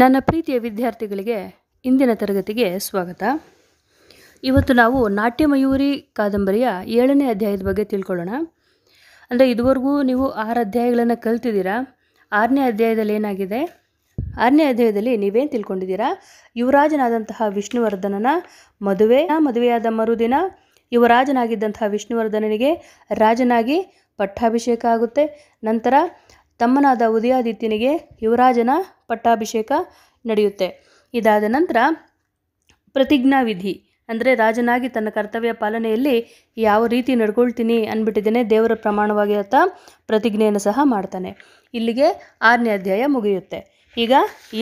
ನನ್ನ ಪ್ರೀತಿಯ ವಿದ್ಯಾರ್ಥಿಗಳಿಗೆ ಇಂದಿನ ತರಗತಿಗೆ ಸ್ವಾಗತ ಇವತ್ತು ನಾವು ನಾಟ್ಯಮಯೂರಿ ಕಾದಂಬರಿಯ ಏಳನೇ ಅಧ್ಯಾಯದ ಬಗ್ಗೆ ತಿಳ್ಕೊಳ್ಳೋಣ ಅಂದರೆ ಇದುವರೆಗೂ ನೀವು ಆರು ಅಧ್ಯಾಯಗಳನ್ನು ಕಲ್ತಿದ್ದೀರಾ ಆರನೇ ಅಧ್ಯಾಯದಲ್ಲಿ ಏನಾಗಿದೆ ಆರನೇ ಅಧ್ಯಾಯದಲ್ಲಿ ನೀವೇನು ತಿಳ್ಕೊಂಡಿದ್ದೀರಾ ಯುವರಾಜನಾದಂತಹ ವಿಷ್ಣುವರ್ಧನನ ಮದುವೆ ಮದುವೆಯಾದ ಮರುದಿನ ಯುವರಾಜನಾಗಿದ್ದಂತಹ ವಿಷ್ಣುವರ್ಧನನಿಗೆ ರಾಜನಾಗಿ ಪಟ್ಟಾಭಿಷೇಕ ಆಗುತ್ತೆ ನಂತರ ತಮ್ಮನಾದ ಉದಯಾದಿತ್ಯನಿಗೆ ಯುವರಾಜನ ಪಟ್ಟಾಭಿಷೇಕ ನಡೆಯುತ್ತೆ ಇದಾದ ನಂತರ ಪ್ರತಿಜ್ಞಾವಿಧಿ ಅಂದರೆ ರಾಜನಾಗಿ ತನ್ನ ಕರ್ತವ್ಯ ಪಾಲನೆಯಲ್ಲಿ ಯಾವ ರೀತಿ ನಡ್ಕೊಳ್ತೀನಿ ಅಂದ್ಬಿಟ್ಟಿದ್ದೇನೆ ದೇವರ ಪ್ರಮಾಣವಾಗಿ ಆತ ಪ್ರತಿಜ್ಞೆಯನ್ನು ಸಹ ಮಾಡ್ತಾನೆ ಇಲ್ಲಿಗೆ ಆರನೇ ಅಧ್ಯಾಯ ಮುಗಿಯುತ್ತೆ ಈಗ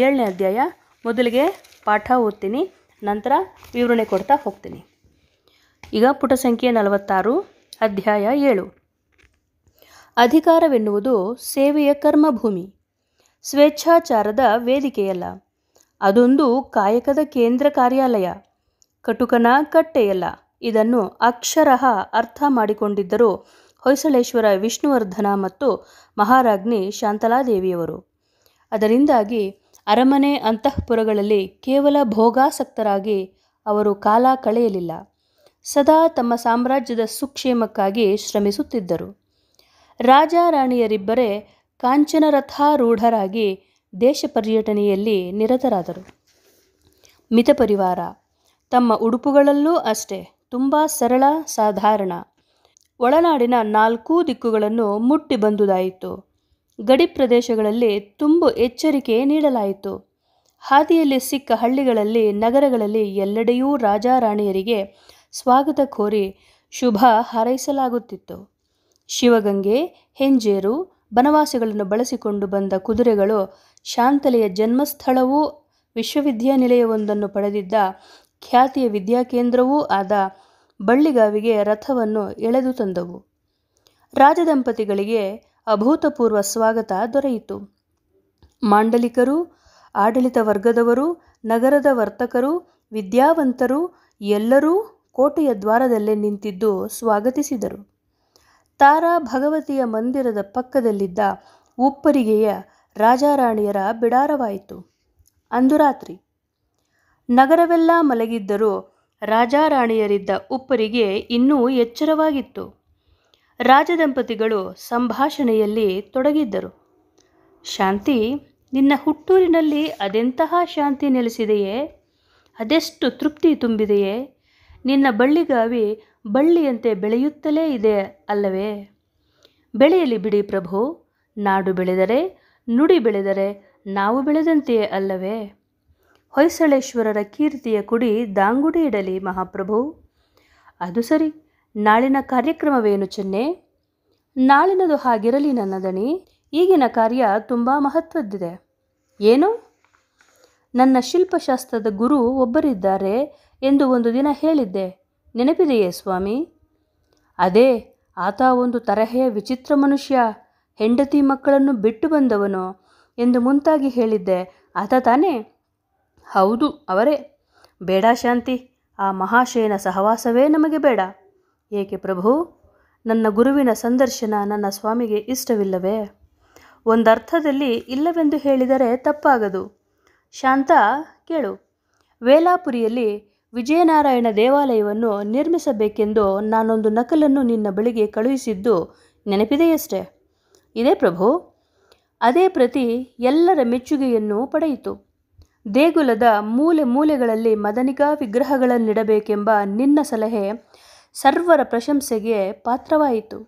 ಏಳನೇ ಅಧ್ಯಾಯ ಮೊದಲಿಗೆ ಪಾಠ ಓದ್ತೀನಿ ನಂತರ ವಿವರಣೆ ಕೊಡ್ತಾ ಹೋಗ್ತೀನಿ ಈಗ ಪುಟ ಸಂಖ್ಯೆ ನಲವತ್ತಾರು ಅಧ್ಯಾಯ ಏಳು ಅಧಿಕಾರವೆನ್ನುವುದು ಸೇವೆಯ ಕರ್ಮಭೂಮಿ ಸ್ವೇಚ್ಛಾಚಾರದ ವೇದಿಕೆಯಲ್ಲ ಅದೊಂದು ಕಾಯಕದ ಕೇಂದ್ರ ಕಾರ್ಯಾಲಯ ಕಟುಕನ ಕಟ್ಟೆಯಲ್ಲ ಇದನ್ನು ಅಕ್ಷರಃ ಅರ್ಥ ಮಾಡಿಕೊಂಡಿದ್ದರು ಹೊಯ್ಸಳೇಶ್ವರ ವಿಷ್ಣುವರ್ಧನ ಮತ್ತು ಮಹಾರಾಜ್ಞಿ ಶಾಂತಲಾದೇವಿಯವರು ಅದರಿಂದಾಗಿ ಅರಮನೆ ಅಂತಃಪುರಗಳಲ್ಲಿ ಕೇವಲ ಭೋಗಾಸಕ್ತರಾಗಿ ಅವರು ಕಾಲ ಕಳೆಯಲಿಲ್ಲ ಸದಾ ತಮ್ಮ ಸಾಮ್ರಾಜ್ಯದ ಸುಕ್ಷೇಮಕ್ಕಾಗಿ ಶ್ರಮಿಸುತ್ತಿದ್ದರು ರಾಜ ರಾಣಿಯರಿಬ್ಬರೇ ಕಾಂಚನರಥಾರೂಢರಾಗಿ ದೇಶ ಪರ್ಯಟನೆಯಲ್ಲಿ ನಿರತರಾದರು ಪರಿವಾರ ತಮ್ಮ ಉಡುಪುಗಳಲ್ಲೂ ಅಷ್ಟೇ ತುಂಬ ಸರಳ ಸಾಧಾರಣ ಒಳನಾಡಿನ ನಾಲ್ಕೂ ದಿಕ್ಕುಗಳನ್ನು ಮುಟ್ಟಿ ಬಂದುದಾಯಿತು ಗಡಿ ಪ್ರದೇಶಗಳಲ್ಲಿ ತುಂಬು ಎಚ್ಚರಿಕೆ ನೀಡಲಾಯಿತು ಹಾದಿಯಲ್ಲಿ ಸಿಕ್ಕ ಹಳ್ಳಿಗಳಲ್ಲಿ ನಗರಗಳಲ್ಲಿ ಎಲ್ಲೆಡೆಯೂ ರಾಜಾರಾಣಿಯರಿಗೆ ಸ್ವಾಗತ ಕೋರಿ ಶುಭ ಹಾರೈಸಲಾಗುತ್ತಿತ್ತು ಶಿವಗಂಗೆ ಹೆಂಜೇರು ಬನವಾಸಿಗಳನ್ನು ಬಳಸಿಕೊಂಡು ಬಂದ ಕುದುರೆಗಳು ಶಾಂತಲೆಯ ಜನ್ಮಸ್ಥಳವೂ ವಿಶ್ವವಿದ್ಯಾನಿಲಯವೊಂದನ್ನು ಪಡೆದಿದ್ದ ಖ್ಯಾತಿಯ ವಿದ್ಯಾಕೇಂದ್ರವೂ ಆದ ಬಳ್ಳಿಗಾವಿಗೆ ರಥವನ್ನು ಎಳೆದು ತಂದವು ರಾಜದಂಪತಿಗಳಿಗೆ ಅಭೂತಪೂರ್ವ ಸ್ವಾಗತ ದೊರೆಯಿತು ಮಾಂಡಲಿಕರು ಆಡಳಿತ ವರ್ಗದವರು ನಗರದ ವರ್ತಕರು ವಿದ್ಯಾವಂತರು ಎಲ್ಲರೂ ಕೋಟೆಯ ದ್ವಾರದಲ್ಲೇ ನಿಂತಿದ್ದು ಸ್ವಾಗತಿಸಿದರು ತಾರಾ ಭಗವತಿಯ ಮಂದಿರದ ಪಕ್ಕದಲ್ಲಿದ್ದ ಉಪ್ಪರಿಗೆಯ ರಾಜಾರಾಣಿಯರ ಬಿಡಾರವಾಯಿತು ಅಂದು ರಾತ್ರಿ ನಗರವೆಲ್ಲ ಮಲಗಿದ್ದರೂ ರಾಜಾರಾಣಿಯರಿದ್ದ ಉಪ್ಪರಿಗೆ ಇನ್ನೂ ಎಚ್ಚರವಾಗಿತ್ತು ರಾಜದಂಪತಿಗಳು ಸಂಭಾಷಣೆಯಲ್ಲಿ ತೊಡಗಿದ್ದರು ಶಾಂತಿ ನಿನ್ನ ಹುಟ್ಟೂರಿನಲ್ಲಿ ಅದೆಂತಹ ಶಾಂತಿ ನೆಲೆಸಿದೆಯೇ ಅದೆಷ್ಟು ತೃಪ್ತಿ ತುಂಬಿದೆಯೇ ನಿನ್ನ ಬಳ್ಳಿಗಾವಿ ಬಳ್ಳಿಯಂತೆ ಬೆಳೆಯುತ್ತಲೇ ಇದೆ ಅಲ್ಲವೇ ಬೆಳೆಯಲಿ ಬಿಡಿ ಪ್ರಭು ನಾಡು ಬೆಳೆದರೆ ನುಡಿ ಬೆಳೆದರೆ ನಾವು ಬೆಳೆದಂತೆಯೇ ಅಲ್ಲವೇ ಹೊಯ್ಸಳೇಶ್ವರರ ಕೀರ್ತಿಯ ಕುಡಿ ದಾಂಗುಡಿ ಇಡಲಿ ಮಹಾಪ್ರಭು ಅದು ಸರಿ ನಾಳಿನ ಕಾರ್ಯಕ್ರಮವೇನು ಚೆನ್ನೆ ನಾಳಿನದು ಹಾಗಿರಲಿ ನನ್ನ ದಣಿ ಈಗಿನ ಕಾರ್ಯ ತುಂಬ ಮಹತ್ವದ್ದಿದೆ ಏನು ನನ್ನ ಶಿಲ್ಪಶಾಸ್ತ್ರದ ಗುರು ಒಬ್ಬರಿದ್ದಾರೆ ಎಂದು ಒಂದು ದಿನ ಹೇಳಿದ್ದೆ ನೆನಪಿದೆಯೇ ಸ್ವಾಮಿ ಅದೇ ಆತ ಒಂದು ತರಹೆಯ ವಿಚಿತ್ರ ಮನುಷ್ಯ ಹೆಂಡತಿ ಮಕ್ಕಳನ್ನು ಬಿಟ್ಟು ಬಂದವನು ಎಂದು ಮುಂತಾಗಿ ಹೇಳಿದ್ದೆ ಆತ ತಾನೇ ಹೌದು ಅವರೇ ಬೇಡ ಶಾಂತಿ ಆ ಮಹಾಶಯನ ಸಹವಾಸವೇ ನಮಗೆ ಬೇಡ ಏಕೆ ಪ್ರಭು ನನ್ನ ಗುರುವಿನ ಸಂದರ್ಶನ ನನ್ನ ಸ್ವಾಮಿಗೆ ಇಷ್ಟವಿಲ್ಲವೇ ಒಂದರ್ಥದಲ್ಲಿ ಇಲ್ಲವೆಂದು ಹೇಳಿದರೆ ತಪ್ಪಾಗದು ಶಾಂತ ಕೇಳು ವೇಲಾಪುರಿಯಲ್ಲಿ ವಿಜಯನಾರಾಯಣ ದೇವಾಲಯವನ್ನು ನಿರ್ಮಿಸಬೇಕೆಂದು ನಾನೊಂದು ನಕಲನ್ನು ನಿನ್ನ ಬಳಿಗೆ ಕಳುಹಿಸಿದ್ದು ನೆನಪಿದೆಯಷ್ಟೆ ಇದೇ ಪ್ರಭು ಅದೇ ಪ್ರತಿ ಎಲ್ಲರ ಮೆಚ್ಚುಗೆಯನ್ನು ಪಡೆಯಿತು ದೇಗುಲದ ಮೂಲೆ ಮೂಲೆಗಳಲ್ಲಿ ಮದನಿಕಾ ವಿಗ್ರಹಗಳನ್ನಿಡಬೇಕೆಂಬ ನಿನ್ನ ಸಲಹೆ ಸರ್ವರ ಪ್ರಶಂಸೆಗೆ ಪಾತ್ರವಾಯಿತು